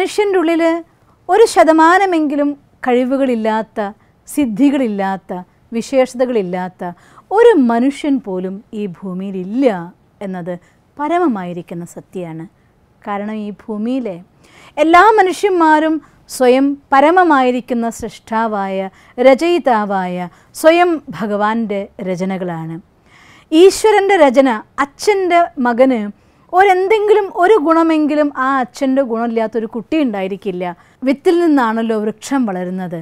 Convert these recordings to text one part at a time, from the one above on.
മനുഷ്യൻ്റെ ഉള്ളിൽ ഒരു ശതമാനമെങ്കിലും കഴിവുകളില്ലാത്ത സിദ്ധികളില്ലാത്ത വിശേഷതകളില്ലാത്ത ഒരു മനുഷ്യൻ പോലും ഈ ഭൂമിയിലില്ല എന്നത് പരമമായിരിക്കുന്ന സത്യമാണ് കാരണം ഈ ഭൂമിയിലെ എല്ലാ മനുഷ്യന്മാരും സ്വയം പരമമായിരിക്കുന്ന സൃഷ്ടാവായ രചയിതാവായ സ്വയം ഭഗവാന്റെ രചനകളാണ് ഈശ്വരൻ്റെ രചന അച്ഛൻ്റെ മകന് ഒരെന്തെങ്കിലും ഒരു ഗുണമെങ്കിലും ആ അച്ഛൻ്റെ ഗുണമില്ലാത്തൊരു കുട്ടി ഉണ്ടായിരിക്കില്ല വിത്തിൽ നിന്നാണല്ലോ വൃക്ഷം വളരുന്നത്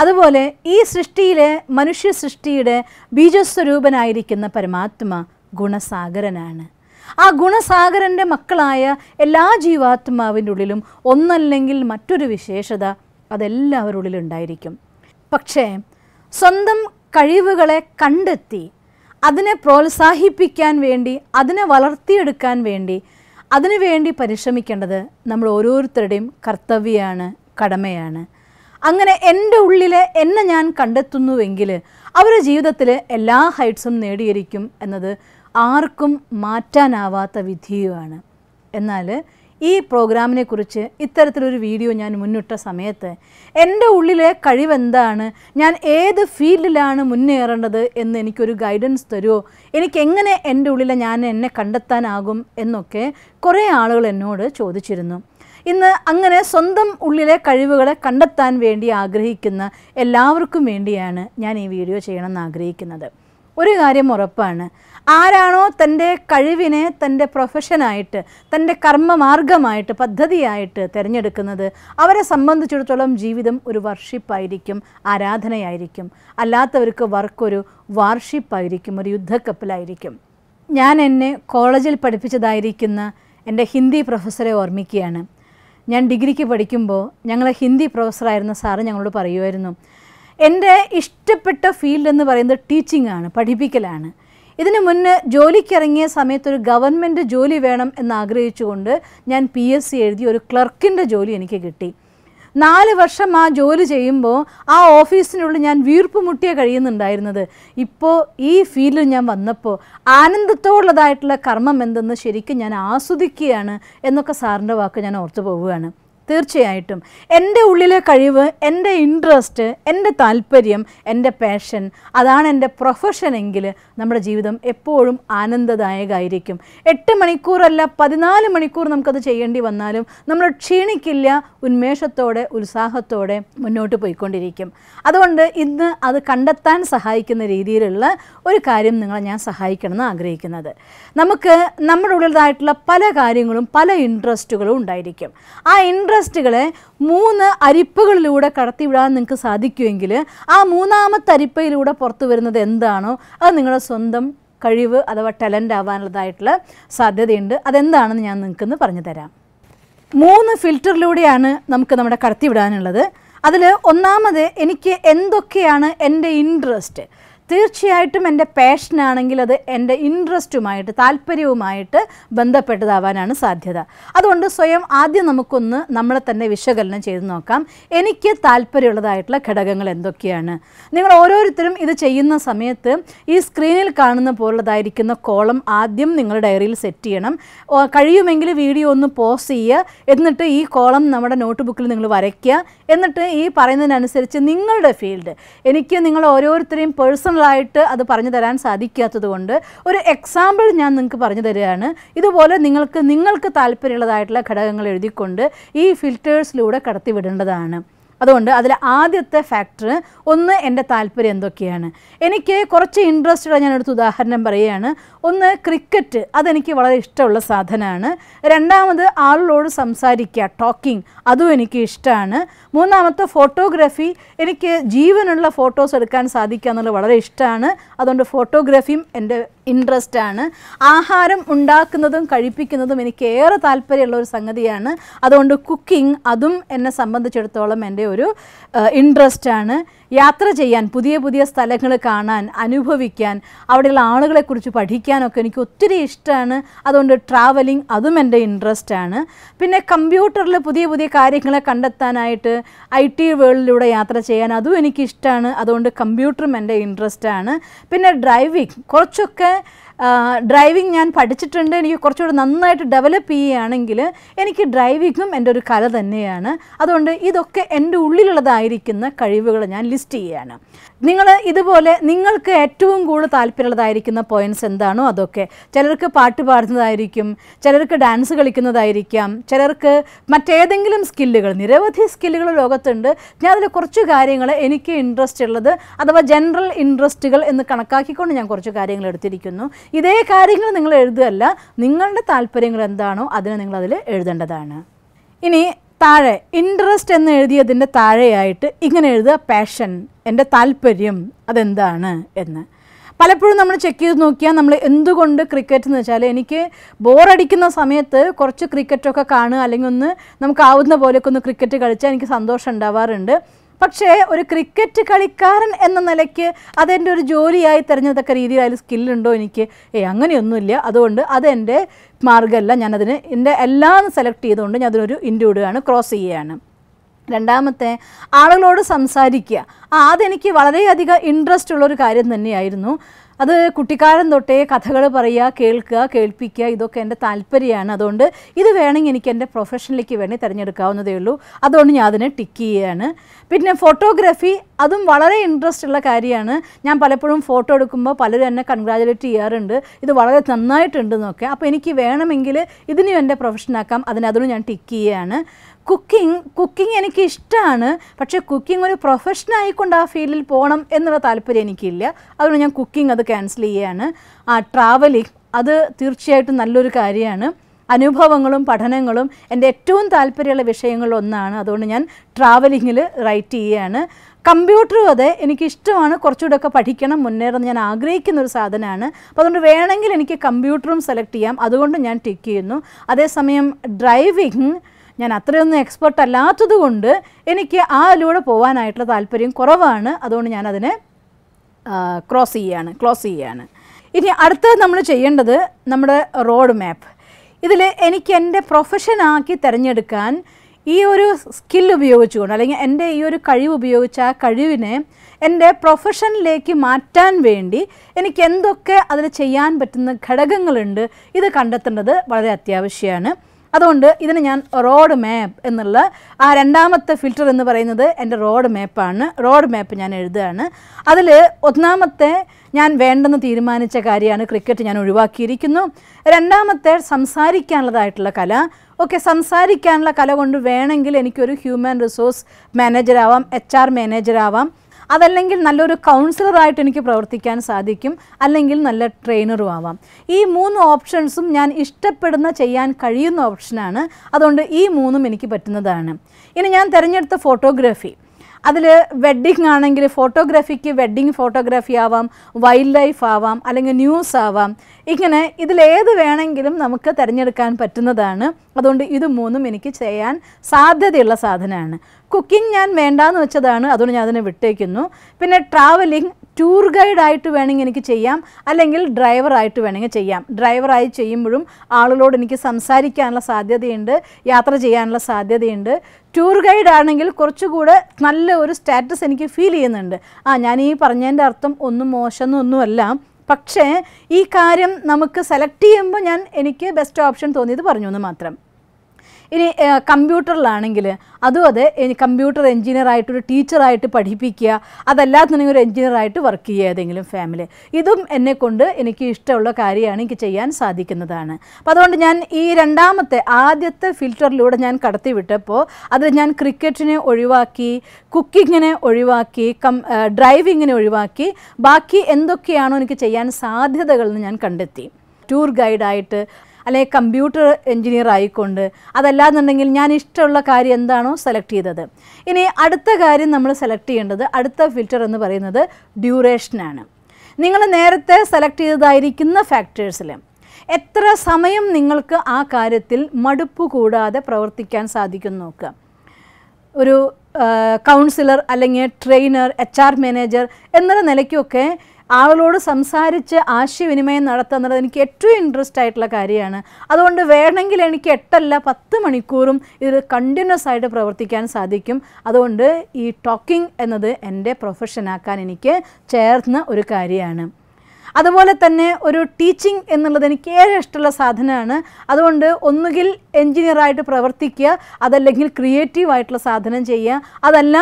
അതുപോലെ ഈ സൃഷ്ടിയിലെ മനുഷ്യ സൃഷ്ടിയുടെ ബീജസ്വരൂപനായിരിക്കുന്ന പരമാത്മ ഗുണസാഗരനാണ് ആ ഗുണസാഗരൻ്റെ മക്കളായ എല്ലാ ജീവാത്മാവിൻ്റെ ഉള്ളിലും ഒന്നല്ലെങ്കിൽ മറ്റൊരു വിശേഷത അതെല്ലാവരുടെ ഉള്ളിലുണ്ടായിരിക്കും പക്ഷേ സ്വന്തം കഴിവുകളെ കണ്ടെത്തി അതിനെ പ്രോത്സാഹിപ്പിക്കാൻ വേണ്ടി അതിനെ വളർത്തിയെടുക്കാൻ വേണ്ടി അതിനുവേണ്ടി പരിശ്രമിക്കേണ്ടത് നമ്മൾ ഓരോരുത്തരുടെയും കർത്തവ്യമാണ് കടമയാണ് അങ്ങനെ എൻ്റെ ഉള്ളിലെ എന്നെ ഞാൻ കണ്ടെത്തുന്നുവെങ്കിൽ അവരുടെ ജീവിതത്തിൽ എല്ലാ ഹൈറ്റ്സും നേടിയിരിക്കും എന്നത് ആർക്കും മാറ്റാനാവാത്ത വിധിയുമാണ് എന്നാൽ ഈ പ്രോഗ്രാമിനെ കുറിച്ച് ഇത്തരത്തിലൊരു വീഡിയോ ഞാൻ മുന്നിട്ട സമയത്ത് എൻ്റെ ഉള്ളിലെ കഴിവെന്താണ് ഞാൻ ഏത് ഫീൽഡിലാണ് മുന്നേറേണ്ടത് എന്ന് എനിക്കൊരു ഗൈഡൻസ് തരുമോ എനിക്കെങ്ങനെ എൻ്റെ ഉള്ളിലെ ഞാൻ എന്നെ കണ്ടെത്താനാകും എന്നൊക്കെ കുറേ ആളുകൾ എന്നോട് ചോദിച്ചിരുന്നു ഇന്ന് അങ്ങനെ സ്വന്തം ഉള്ളിലെ കഴിവുകളെ കണ്ടെത്താൻ വേണ്ടി ആഗ്രഹിക്കുന്ന എല്ലാവർക്കും വേണ്ടിയാണ് ഞാൻ ഈ വീഡിയോ ചെയ്യണമെന്ന് ആഗ്രഹിക്കുന്നത് ഒരു കാര്യം ഉറപ്പാണ് ആരാണോ തൻ്റെ കഴിവിനെ തൻ്റെ പ്രൊഫഷനായിട്ട് തൻ്റെ കർമ്മമാർഗമായിട്ട് പദ്ധതിയായിട്ട് തിരഞ്ഞെടുക്കുന്നത് അവരെ സംബന്ധിച്ചിടത്തോളം ജീവിതം ഒരു വർഷിപ്പായിരിക്കും ആരാധനയായിരിക്കും അല്ലാത്തവർക്ക് വർക്കൊരു വാർഷിപ്പായിരിക്കും ഒരു യുദ്ധക്കപ്പലായിരിക്കും ഞാൻ എന്നെ കോളേജിൽ പഠിപ്പിച്ചതായിരിക്കുന്ന എൻ്റെ ഹിന്ദി പ്രൊഫസറെ ഓർമ്മിക്കുകയാണ് ഞാൻ ഡിഗ്രിക്ക് പഠിക്കുമ്പോൾ ഞങ്ങളെ ഹിന്ദി പ്രൊഫസറായിരുന്ന സാറ് ഞങ്ങളോട് പറയുമായിരുന്നു എൻ്റെ ഇഷ്ടപ്പെട്ട ഫീൽഡ് എന്ന് പറയുന്നത് ടീച്ചിങ് ആണ് പഠിപ്പിക്കലാണ് ഇതിന് മുന്നേ ജോലിക്കിറങ്ങിയ സമയത്ത് ഒരു ഗവൺമെൻറ് ജോലി വേണം എന്നാഗ്രഹിച്ചുകൊണ്ട് ഞാൻ പി എസ് സി എഴുതി ഒരു ക്ലർക്കിൻ്റെ ജോലി എനിക്ക് കിട്ടി നാല് വർഷം ആ ജോലി ചെയ്യുമ്പോൾ ആ ഓഫീസിനുള്ളിൽ ഞാൻ വീർപ്പ് മുട്ടിയേ കഴിയുന്നുണ്ടായിരുന്നത് ഇപ്പോൾ ഈ ഫീൽഡിൽ ഞാൻ വന്നപ്പോൾ ആനന്ദത്തോടുള്ളതായിട്ടുള്ള കർമ്മം എന്തെന്ന് ശരിക്കും ഞാൻ ആസ്വദിക്കുകയാണ് എന്നൊക്കെ സാറിൻ്റെ വാക്ക് ഞാൻ ഓർത്തു പോവുകയാണ് തീർച്ചയായിട്ടും എൻ്റെ ഉള്ളിലെ കഴിവ് എൻ്റെ ഇൻട്രസ്റ്റ് എൻ്റെ താല്പര്യം എൻ്റെ പാഷൻ അതാണ് എൻ്റെ പ്രൊഫഷൻ എങ്കിൽ നമ്മുടെ ജീവിതം എപ്പോഴും ആനന്ദദായകമായിരിക്കും എട്ട് മണിക്കൂറല്ല പതിനാല് മണിക്കൂർ നമുക്കത് ചെയ്യേണ്ടി വന്നാലും നമ്മൾ ക്ഷീണിക്കില്ല ഉന്മേഷത്തോടെ ഉത്സാഹത്തോടെ മുന്നോട്ട് പോയിക്കൊണ്ടിരിക്കും അതുകൊണ്ട് ഇന്ന് അത് കണ്ടെത്താൻ സഹായിക്കുന്ന രീതിയിലുള്ള ഒരു കാര്യം നിങ്ങളെ ഞാൻ സഹായിക്കണമെന്ന് ആഗ്രഹിക്കുന്നത് നമുക്ക് നമ്മുടെ ഉള്ളിലായിട്ടുള്ള പല കാര്യങ്ങളും പല ഇൻട്രസ്റ്റുകളും ഉണ്ടായിരിക്കും ആ ഇൻട്രസ്റ്റ് ഇൻട്രസ്റ്റുകളെ മൂന്ന് അരിപ്പകളിലൂടെ കടത്തിവിടാൻ നിങ്ങൾക്ക് സാധിക്കുമെങ്കിൽ ആ മൂന്നാമത്തെ അരിപ്പയിലൂടെ പുറത്തു വരുന്നത് എന്താണോ അത് നിങ്ങളുടെ സ്വന്തം കഴിവ് അഥവാ ടലൻ്റ് ആവാനുള്ളതായിട്ടുള്ള സാധ്യതയുണ്ട് അതെന്താണെന്ന് ഞാൻ നിങ്ങൾക്കിന്ന് പറഞ്ഞു തരാം മൂന്ന് ഫിൽറ്ററിലൂടെയാണ് നമുക്ക് നമ്മുടെ കടത്തിവിടാനുള്ളത് അതിൽ ഒന്നാമത് എനിക്ക് എന്തൊക്കെയാണ് എൻ്റെ ഇൻട്രസ്റ്റ് തീർച്ചയായിട്ടും എൻ്റെ പാഷനാണെങ്കിൽ അത് എൻ്റെ ഇൻട്രസ്റ്റുമായിട്ട് താല്പര്യവുമായിട്ട് ബന്ധപ്പെട്ടതാവാനാണ് സാധ്യത അതുകൊണ്ട് സ്വയം ആദ്യം നമുക്കൊന്ന് നമ്മളെ തന്നെ വിശകലനം ചെയ്ത് നോക്കാം എനിക്ക് താല്പര്യമുള്ളതായിട്ടുള്ള ഘടകങ്ങൾ എന്തൊക്കെയാണ് നിങ്ങൾ ഓരോരുത്തരും ഇത് ചെയ്യുന്ന സമയത്ത് ഈ സ്ക്രീനിൽ കാണുന്ന പോലുള്ളതായിരിക്കുന്ന കോളം ആദ്യം നിങ്ങൾ ഡയറിയിൽ സെറ്റ് ചെയ്യണം കഴിയുമെങ്കിൽ വീഡിയോ ഒന്ന് പോസ് ചെയ്യുക എന്നിട്ട് ഈ കോളം നമ്മുടെ നോട്ട്ബുക്കിൽ നിങ്ങൾ വരയ്ക്കുക എന്നിട്ട് ഈ പറയുന്നതിനനുസരിച്ച് നിങ്ങളുടെ ഫീൽഡ് എനിക്ക് നിങ്ങൾ ഓരോരുത്തരെയും പേഴ്സണൽ ആയിട്ട് അത് പറഞ്ഞു തരാൻ സാധിക്കാത്തത് കൊണ്ട് ഒരു എക്സാമ്പിൾ ഞാൻ നിങ്ങൾക്ക് പറഞ്ഞു തരികയാണ് ഇതുപോലെ നിങ്ങൾക്ക് നിങ്ങൾക്ക് താല്പര്യമുള്ളതായിട്ടുള്ള ഘടകങ്ങൾ എഴുതിക്കൊണ്ട് ഈ ഫിൽറ്റേഴ്സിലൂടെ കടത്തിവിടേണ്ടതാണ് അതുകൊണ്ട് അതിൽ ആദ്യത്തെ ഫാക്ടർ ഒന്ന് എൻ്റെ താല്പര്യം എന്തൊക്കെയാണ് എനിക്ക് കുറച്ച് ഇൻട്രസ്റ്റ് ഞാൻ എടുത്ത് ഉദാഹരണം പറയുകയാണ് ഒന്ന് ക്രിക്കറ്റ് അതെനിക്ക് വളരെ ഇഷ്ടമുള്ള സാധനമാണ് രണ്ടാമത് ആളുകളോട് സംസാരിക്കുക ടോക്കിംഗ് അതും എനിക്ക് ഇഷ്ടമാണ് മൂന്നാമത്തെ ഫോട്ടോഗ്രാഫി എനിക്ക് ജീവനുള്ള ഫോട്ടോസ് എടുക്കാൻ സാധിക്കുക എന്നുള്ളത് വളരെ ഇഷ്ടമാണ് അതുകൊണ്ട് ഫോട്ടോഗ്രാഫിയും എൻ്റെ ഇൻട്രസ്റ്റ് ആണ് ആഹാരം ഉണ്ടാക്കുന്നതും കഴിപ്പിക്കുന്നതും എനിക്ക് ഏറെ താല്പര്യമുള്ള ഒരു സംഗതിയാണ് അതുകൊണ്ട് കുക്കിംഗ് അതും എന്നെ സംബന്ധിച്ചിടത്തോളം എൻ്റെ ഒരു ഇൻട്രസ്റ്റാണ് യാത്ര ചെയ്യാൻ പുതിയ പുതിയ സ്ഥലങ്ങൾ കാണാൻ അനുഭവിക്കാൻ അവിടെയുള്ള ആളുകളെക്കുറിച്ച് പഠിക്കാനൊക്കെ എനിക്ക് ഒത്തിരി ഇഷ്ടമാണ് അതുകൊണ്ട് ട്രാവലിംഗ് അതും എൻ്റെ ഇൻട്രസ്റ്റാണ് പിന്നെ കമ്പ്യൂട്ടറിൽ പുതിയ പുതിയ കാര്യങ്ങളെ കണ്ടെത്താനായിട്ട് ഐ ടി വേൾഡിലൂടെ യാത്ര ചെയ്യാൻ അതും എനിക്കിഷ്ടമാണ് അതുകൊണ്ട് കമ്പ്യൂട്ടറും എൻ്റെ ഇൻട്രസ്റ്റാണ് പിന്നെ ഡ്രൈവിംഗ് കുറച്ചൊക്കെ ഡ്രൈവിംഗ് ഞാൻ പഠിച്ചിട്ടുണ്ട് എനിക്ക് കുറച്ചുകൂടി നന്നായിട്ട് ഡെവലപ്പ് ചെയ്യുകയാണെങ്കിൽ എനിക്ക് ഡ്രൈവിങ്ങും എൻ്റെ ഒരു കല തന്നെയാണ് അതുകൊണ്ട് ഇതൊക്കെ എൻ്റെ ഉള്ളിലുള്ളതായിരിക്കുന്ന കഴിവുകൾ ഞാൻ ലിസ്റ്റ് ചെയ്യുകയാണ് നിങ്ങൾ ഇതുപോലെ നിങ്ങൾക്ക് ഏറ്റവും കൂടുതൽ താല്പര്യമുള്ളതായിരിക്കുന്ന പോയിൻറ്റ്സ് എന്താണോ അതൊക്കെ ചിലർക്ക് പാട്ട് പാടുന്നതായിരിക്കും ചിലർക്ക് ഡാൻസ് കളിക്കുന്നതായിരിക്കാം ചിലർക്ക് മറ്റേതെങ്കിലും സ്കില്ലുകൾ നിരവധി സ്കില്ലുകൾ ലോകത്തുണ്ട് ഞാൻ അതിൽ കുറച്ച് കാര്യങ്ങൾ എനിക്ക് ഇൻട്രസ്റ്റ് ഉള്ളത് അഥവാ ജനറൽ ഇൻട്രസ്റ്റുകൾ എന്ന് കണക്കാക്കിക്കൊണ്ട് ഞാൻ കുറച്ച് കാര്യങ്ങൾ എടുത്തിരിക്കുന്നു ഇതേ കാര്യങ്ങൾ നിങ്ങൾ എഴുതുകയല്ല നിങ്ങളുടെ താല്പര്യങ്ങൾ എന്താണോ അതിനെ നിങ്ങൾ അതിൽ എഴുതേണ്ടതാണ് ഇനി താഴെ ഇൻട്രസ്റ്റ് എന്ന് എഴുതിയതിൻ്റെ താഴെയായിട്ട് ഇങ്ങനെ എഴുതുക പാഷൻ എൻ്റെ താല്പര്യം അതെന്താണ് എന്ന് പലപ്പോഴും നമ്മൾ ചെക്ക് ചെയ്ത് നോക്കിയാൽ നമ്മൾ എന്തുകൊണ്ട് ക്രിക്കറ്റ് എന്ന് വെച്ചാൽ എനിക്ക് ബോറടിക്കുന്ന സമയത്ത് കുറച്ച് ക്രിക്കറ്റൊക്കെ കാണുക അല്ലെങ്കിൽ ഒന്ന് നമുക്കാവുന്ന പോലെയൊക്കെ ഒന്ന് ക്രിക്കറ്റ് കളിച്ചാൽ എനിക്ക് സന്തോഷം ഉണ്ടാവാറുണ്ട് പക്ഷേ ഒരു ക്രിക്കറ്റ് കളിക്കാരൻ എന്ന നിലയ്ക്ക് അതെൻ്റെ ഒരു ജോലിയായി തിരഞ്ഞെടുത്ത രീതിയിൽ അതിൽ സ്കില്ലുണ്ടോ എനിക്ക് ഏ അങ്ങനെയൊന്നുമില്ല അതുകൊണ്ട് അതെൻ്റെ മാർഗ്ഗമല്ല ഞാനതിന് എൻ്റെ എല്ലാം സെലക്ട് ചെയ്തുകൊണ്ട് ഞാൻ അതിനൊരു ഇൻഡ്യൂഡാണ് ക്രോസ് ചെയ്യുകയാണ് രണ്ടാമത്തെ ആളുകളോട് സംസാരിക്കുക അതെനിക്ക് വളരെയധികം ഇൻട്രസ്റ്റ് ഉള്ളൊരു കാര്യം തന്നെയായിരുന്നു അത് കുട്ടിക്കാലം തൊട്ടേ കഥകൾ പറയുക കേൾക്കുക കേൾപ്പിക്കുക ഇതൊക്കെ എൻ്റെ താല്പര്യമാണ് അതുകൊണ്ട് ഇത് വേണമെങ്കിൽ എനിക്ക് എൻ്റെ പ്രൊഫഷനിലേക്ക് വേണമെങ്കിൽ തിരഞ്ഞെടുക്കാവുന്നതേ ഉള്ളൂ അതുകൊണ്ട് ഞാൻ അതിനെ ടിക്ക് ചെയ്യുകയാണ് പിന്നെ ഫോട്ടോഗ്രാഫി അതും വളരെ ഇൻട്രസ്റ്റ് ഉള്ള കാര്യമാണ് ഞാൻ പലപ്പോഴും ഫോട്ടോ എടുക്കുമ്പോൾ പലരും എന്നെ കൺഗ്രാജുലേറ്റ് ചെയ്യാറുണ്ട് ഇത് വളരെ നന്നായിട്ടുണ്ടെന്നൊക്കെ അപ്പോൾ എനിക്ക് വേണമെങ്കിൽ ഇതിനും എൻ്റെ പ്രൊഫഷനാക്കാം അതിനതിനും ഞാൻ ടിക്ക് ചെയ്യുകയാണ് കുക്കിംഗ് കുക്കിംഗ് എനിക്ക് ഇഷ്ടമാണ് പക്ഷേ കുക്കിംഗ് ഒരു പ്രൊഫഷൻ ആയിക്കൊണ്ട് ആ ഫീൽഡിൽ പോകണം എന്നുള്ള താല്പര്യം എനിക്കില്ല അതുകൊണ്ട് ഞാൻ കുക്കിംഗ് അത് ക്യാൻസൽ ചെയ്യുകയാണ് ആ ട്രാവലിംഗ് അത് തീർച്ചയായിട്ടും നല്ലൊരു കാര്യമാണ് അനുഭവങ്ങളും പഠനങ്ങളും എൻ്റെ ഏറ്റവും താല്പര്യമുള്ള വിഷയങ്ങളിലൊന്നാണ് അതുകൊണ്ട് ഞാൻ ട്രാവലിങ്ങിൽ റൈറ്റ് ചെയ്യുകയാണ് കമ്പ്യൂട്ടറും അതെ എനിക്ക് ഇഷ്ടമാണ് കുറച്ചുകൂടെയൊക്കെ പഠിക്കണം മുന്നേറുന്ന ഞാൻ ആഗ്രഹിക്കുന്ന ഒരു സാധനമാണ് അപ്പോൾ അതുകൊണ്ട് വേണമെങ്കിൽ എനിക്ക് കമ്പ്യൂട്ടറും സെലക്ട് ചെയ്യാം അതുകൊണ്ട് ഞാൻ ടിക്ക് ചെയ്യുന്നു അതേസമയം ഡ്രൈവിംഗ് ഞാൻ അത്രയൊന്നും എക്സ്പെർട്ട് അല്ലാത്തത് കൊണ്ട് എനിക്ക് ആ അതിലൂടെ പോകാനായിട്ടുള്ള താല്പര്യം കുറവാണ് അതുകൊണ്ട് ഞാനതിനെ ക്രോസ് ചെയ്യാണ് ക്ലോസ് ചെയ്യാണ് ഇനി അടുത്തത് നമ്മൾ ചെയ്യേണ്ടത് നമ്മുടെ റോഡ് മാപ്പ് ഇതിൽ എനിക്ക് എൻ്റെ പ്രൊഫഷനാക്കി തിരഞ്ഞെടുക്കാൻ ഈ ഒരു സ്കിൽ ഉപയോഗിച്ചുകൊണ്ട് അല്ലെങ്കിൽ എൻ്റെ ഈ ഒരു കഴിവ് ഉപയോഗിച്ച ആ കഴിവിനെ എൻ്റെ പ്രൊഫഷനിലേക്ക് മാറ്റാൻ വേണ്ടി എനിക്ക് എന്തൊക്കെ അതിൽ ചെയ്യാൻ പറ്റുന്ന ഘടകങ്ങളുണ്ട് ഇത് കണ്ടെത്തേണ്ടത് വളരെ അത്യാവശ്യമാണ് അതുകൊണ്ട് ഇതിന് ഞാൻ റോഡ് മാപ്പ് എന്നുള്ള ആ രണ്ടാമത്തെ ഫിൽറ്റർ എന്ന് പറയുന്നത് എൻ്റെ റോഡ് മാപ്പാണ് റോഡ് മാപ്പ് ഞാൻ എഴുതുകയാണ് അതിൽ ഒന്നാമത്തെ ഞാൻ വേണ്ടെന്ന് തീരുമാനിച്ച കാര്യമാണ് ക്രിക്കറ്റ് ഞാൻ ഒഴിവാക്കിയിരിക്കുന്നു രണ്ടാമത്തെ സംസാരിക്കാനുള്ളതായിട്ടുള്ള കല ഓക്കെ സംസാരിക്കാനുള്ള കല കൊണ്ട് വേണമെങ്കിൽ എനിക്കൊരു ഹ്യൂമൻ റിസോഴ്സ് മാനേജറാവാം എച്ച് ആർ മാനേജറാവാം അതല്ലെങ്കിൽ നല്ലൊരു കൗൺസിലറായിട്ട് എനിക്ക് പ്രവർത്തിക്കാൻ സാധിക്കും അല്ലെങ്കിൽ നല്ല ട്രെയിനറും ആവാം ഈ മൂന്ന് ഓപ്ഷൻസും ഞാൻ ഇഷ്ടപ്പെടുന്ന ചെയ്യാൻ കഴിയുന്ന ഓപ്ഷനാണ് അതുകൊണ്ട് ഈ മൂന്നും എനിക്ക് പറ്റുന്നതാണ് ഇനി ഞാൻ തിരഞ്ഞെടുത്ത ഫോട്ടോഗ്രാഫി അതിൽ വെഡ്ഡിങ് ആണെങ്കിൽ ഫോട്ടോഗ്രാഫിക്ക് വെഡ്ഡിങ് ഫോട്ടോഗ്രാഫി ആവാം വൈൽഡ് ലൈഫ് ആവാം അല്ലെങ്കിൽ ന്യൂസ് ആവാം ഇങ്ങനെ ഇതിലേത് വേണമെങ്കിലും നമുക്ക് തിരഞ്ഞെടുക്കാൻ പറ്റുന്നതാണ് അതുകൊണ്ട് ഇത് മൂന്നും എനിക്ക് ചെയ്യാൻ സാധ്യതയുള്ള സാധനമാണ് കുക്കിംഗ് ഞാൻ വേണ്ടാന്ന് വെച്ചതാണ് അതുകൊണ്ട് ഞാൻ അതിനെ വിട്ടേക്കുന്നു പിന്നെ ട്രാവലിംഗ് ടൂർ ഗൈഡായിട്ട് വേണമെങ്കിൽ എനിക്ക് ചെയ്യാം അല്ലെങ്കിൽ ഡ്രൈവറായിട്ട് വേണമെങ്കിൽ ചെയ്യാം ഡ്രൈവറായി ചെയ്യുമ്പോഴും ആളുകളോട് എനിക്ക് സംസാരിക്കാനുള്ള സാധ്യതയുണ്ട് യാത്ര ചെയ്യാനുള്ള സാധ്യതയുണ്ട് ടൂർ ഗൈഡ് ആണെങ്കിൽ കുറച്ചുകൂടെ നല്ല ഒരു സ്റ്റാറ്റസ് എനിക്ക് ഫീൽ ചെയ്യുന്നുണ്ട് ആ ഞാൻ ഈ പറഞ്ഞതിൻ്റെ അർത്ഥം ഒന്നും മോശമെന്നൊന്നുമല്ല പക്ഷേ ഈ കാര്യം നമുക്ക് സെലക്ട് ചെയ്യുമ്പോൾ ഞാൻ എനിക്ക് ബെസ്റ്റ് ഓപ്ഷൻ തോന്നിയത് പറഞ്ഞു എന്ന് മാത്രം ഇനി കമ്പ്യൂട്ടറിലാണെങ്കിൽ അതും അതെ കമ്പ്യൂട്ടർ ആയിട്ട് ഒരു ടീച്ചറായിട്ട് പഠിപ്പിക്കുക അതല്ലാത്തുണ്ടെങ്കിൽ ഒരു ആയിട്ട് വർക്ക് ചെയ്യുക ഏതെങ്കിലും ഫാമിലി ഇതും എന്നെ കൊണ്ട് എനിക്ക് ഇഷ്ടമുള്ള കാര്യമാണ് എനിക്ക് ചെയ്യാൻ സാധിക്കുന്നതാണ് അപ്പോൾ അതുകൊണ്ട് ഞാൻ ഈ രണ്ടാമത്തെ ആദ്യത്തെ ഫിൽറ്ററിലൂടെ ഞാൻ കടത്തിവിട്ടപ്പോൾ അത് ഞാൻ ക്രിക്കറ്റിനെ ഒഴിവാക്കി കുക്കിങ്ങിനെ ഒഴിവാക്കി കം ഡ്രൈവിങ്ങിനെ ഒഴിവാക്കി ബാക്കി എന്തൊക്കെയാണോ എനിക്ക് ചെയ്യാൻ സാധ്യതകളെന്ന് ഞാൻ കണ്ടെത്തി ടൂർ ഗൈഡായിട്ട് അല്ലെങ്കിൽ കമ്പ്യൂട്ടർ എൻജിനീയർ ആയിക്കൊണ്ട് അതല്ലാന്നുണ്ടെങ്കിൽ ഞാൻ ഇഷ്ടമുള്ള കാര്യം എന്താണോ സെലക്ട് ചെയ്തത് ഇനി അടുത്ത കാര്യം നമ്മൾ സെലക്ട് ചെയ്യേണ്ടത് അടുത്ത ഫിൽറ്റർ എന്ന് പറയുന്നത് ഡ്യൂറേഷനാണ് നിങ്ങൾ നേരത്തെ സെലക്ട് ചെയ്തതായിരിക്കുന്ന ഫാക്ടേഴ്സിൽ എത്ര സമയം നിങ്ങൾക്ക് ആ കാര്യത്തിൽ മടുപ്പ് കൂടാതെ പ്രവർത്തിക്കാൻ സാധിക്കും നോക്കുക ഒരു കൗൺസിലർ അല്ലെങ്കിൽ ട്രെയിനർ എച്ച് ആർ മാനേജർ എന്നുള്ള നിലയ്ക്കൊക്കെ ആളുകളോട് സംസാരിച്ച് ആശയവിനിമയം നടത്തുക എന്നുള്ളത് എനിക്ക് ഏറ്റവും ഇൻട്രസ്റ്റ് ആയിട്ടുള്ള കാര്യമാണ് അതുകൊണ്ട് വേണമെങ്കിൽ എനിക്ക് എട്ടല്ല പത്ത് മണിക്കൂറും ഇതിൽ കണ്ടിന്യൂസ് ആയിട്ട് പ്രവർത്തിക്കാൻ സാധിക്കും അതുകൊണ്ട് ഈ ടോക്കിംഗ് എന്നത് എൻ്റെ പ്രൊഫഷനാക്കാൻ എനിക്ക് ചേർന്ന ഒരു കാര്യമാണ് അതുപോലെ തന്നെ ഒരു ടീച്ചിങ് എന്നുള്ളത് എനിക്ക് ഏറെ ഇഷ്ടമുള്ള സാധനമാണ് അതുകൊണ്ട് ഒന്നുകിൽ എൻജിനീയറായിട്ട് പ്രവർത്തിക്കുക അതല്ലെങ്കിൽ ക്രിയേറ്റീവായിട്ടുള്ള സാധനം ചെയ്യുക അതല്ല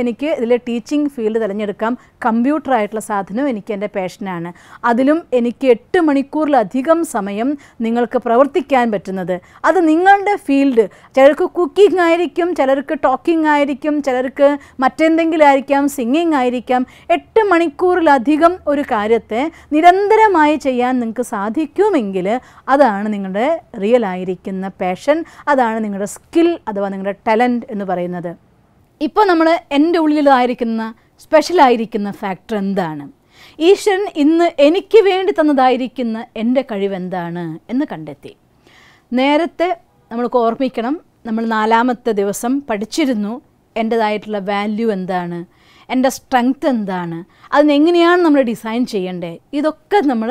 എനിക്ക് ഇതിൽ ടീച്ചിങ് ഫീൽഡ് തിരഞ്ഞെടുക്കാം കമ്പ്യൂട്ടറായിട്ടുള്ള സാധനം എനിക്ക് എൻ്റെ പാഷനാണ് അതിലും എനിക്ക് എട്ട് മണിക്കൂറിലധികം സമയം നിങ്ങൾക്ക് പ്രവർത്തിക്കാൻ പറ്റുന്നത് അത് നിങ്ങളുടെ ഫീൽഡ് ചിലർക്ക് കുക്കിംഗ് ആയിരിക്കും ചിലർക്ക് ടോക്കിംഗ് ആയിരിക്കും ചിലർക്ക് മറ്റെന്തെങ്കിലും ആയിരിക്കാം സിംഗിങ് ആയിരിക്കാം എട്ട് മണിക്കൂറിലധികം ഒരു കാര്യത്തെ നിരന്തരമായി ചെയ്യാൻ നിങ്ങൾക്ക് സാധിക്കുമെങ്കിൽ അതാണ് നിങ്ങളുടെ റിയൽ ആയിരിക്കുന്ന പാഷൻ അതാണ് നിങ്ങളുടെ സ്കിൽ അഥവാ നിങ്ങളുടെ ടാലൻറ്റ് എന്ന് പറയുന്നത് ഇപ്പോൾ നമ്മൾ എൻ്റെ ഉള്ളിലായിരിക്കുന്ന സ്പെഷ്യലായിരിക്കുന്ന ഫാക്ടർ എന്താണ് ഈശ്വരൻ ഇന്ന് എനിക്ക് വേണ്ടി തന്നതായിരിക്കുന്ന എൻ്റെ കഴിവെന്താണ് എന്ന് കണ്ടെത്തി നേരത്തെ നമ്മൾക്ക് ഓർമ്മിക്കണം നമ്മൾ നാലാമത്തെ ദിവസം പഠിച്ചിരുന്നു എൻ്റേതായിട്ടുള്ള വാല്യൂ എന്താണ് എൻ്റെ സ്ട്രെങ്ത് എന്താണ് അതിനെങ്ങനെയാണ് നമ്മൾ ഡിസൈൻ ചെയ്യേണ്ടത് ഇതൊക്കെ നമ്മൾ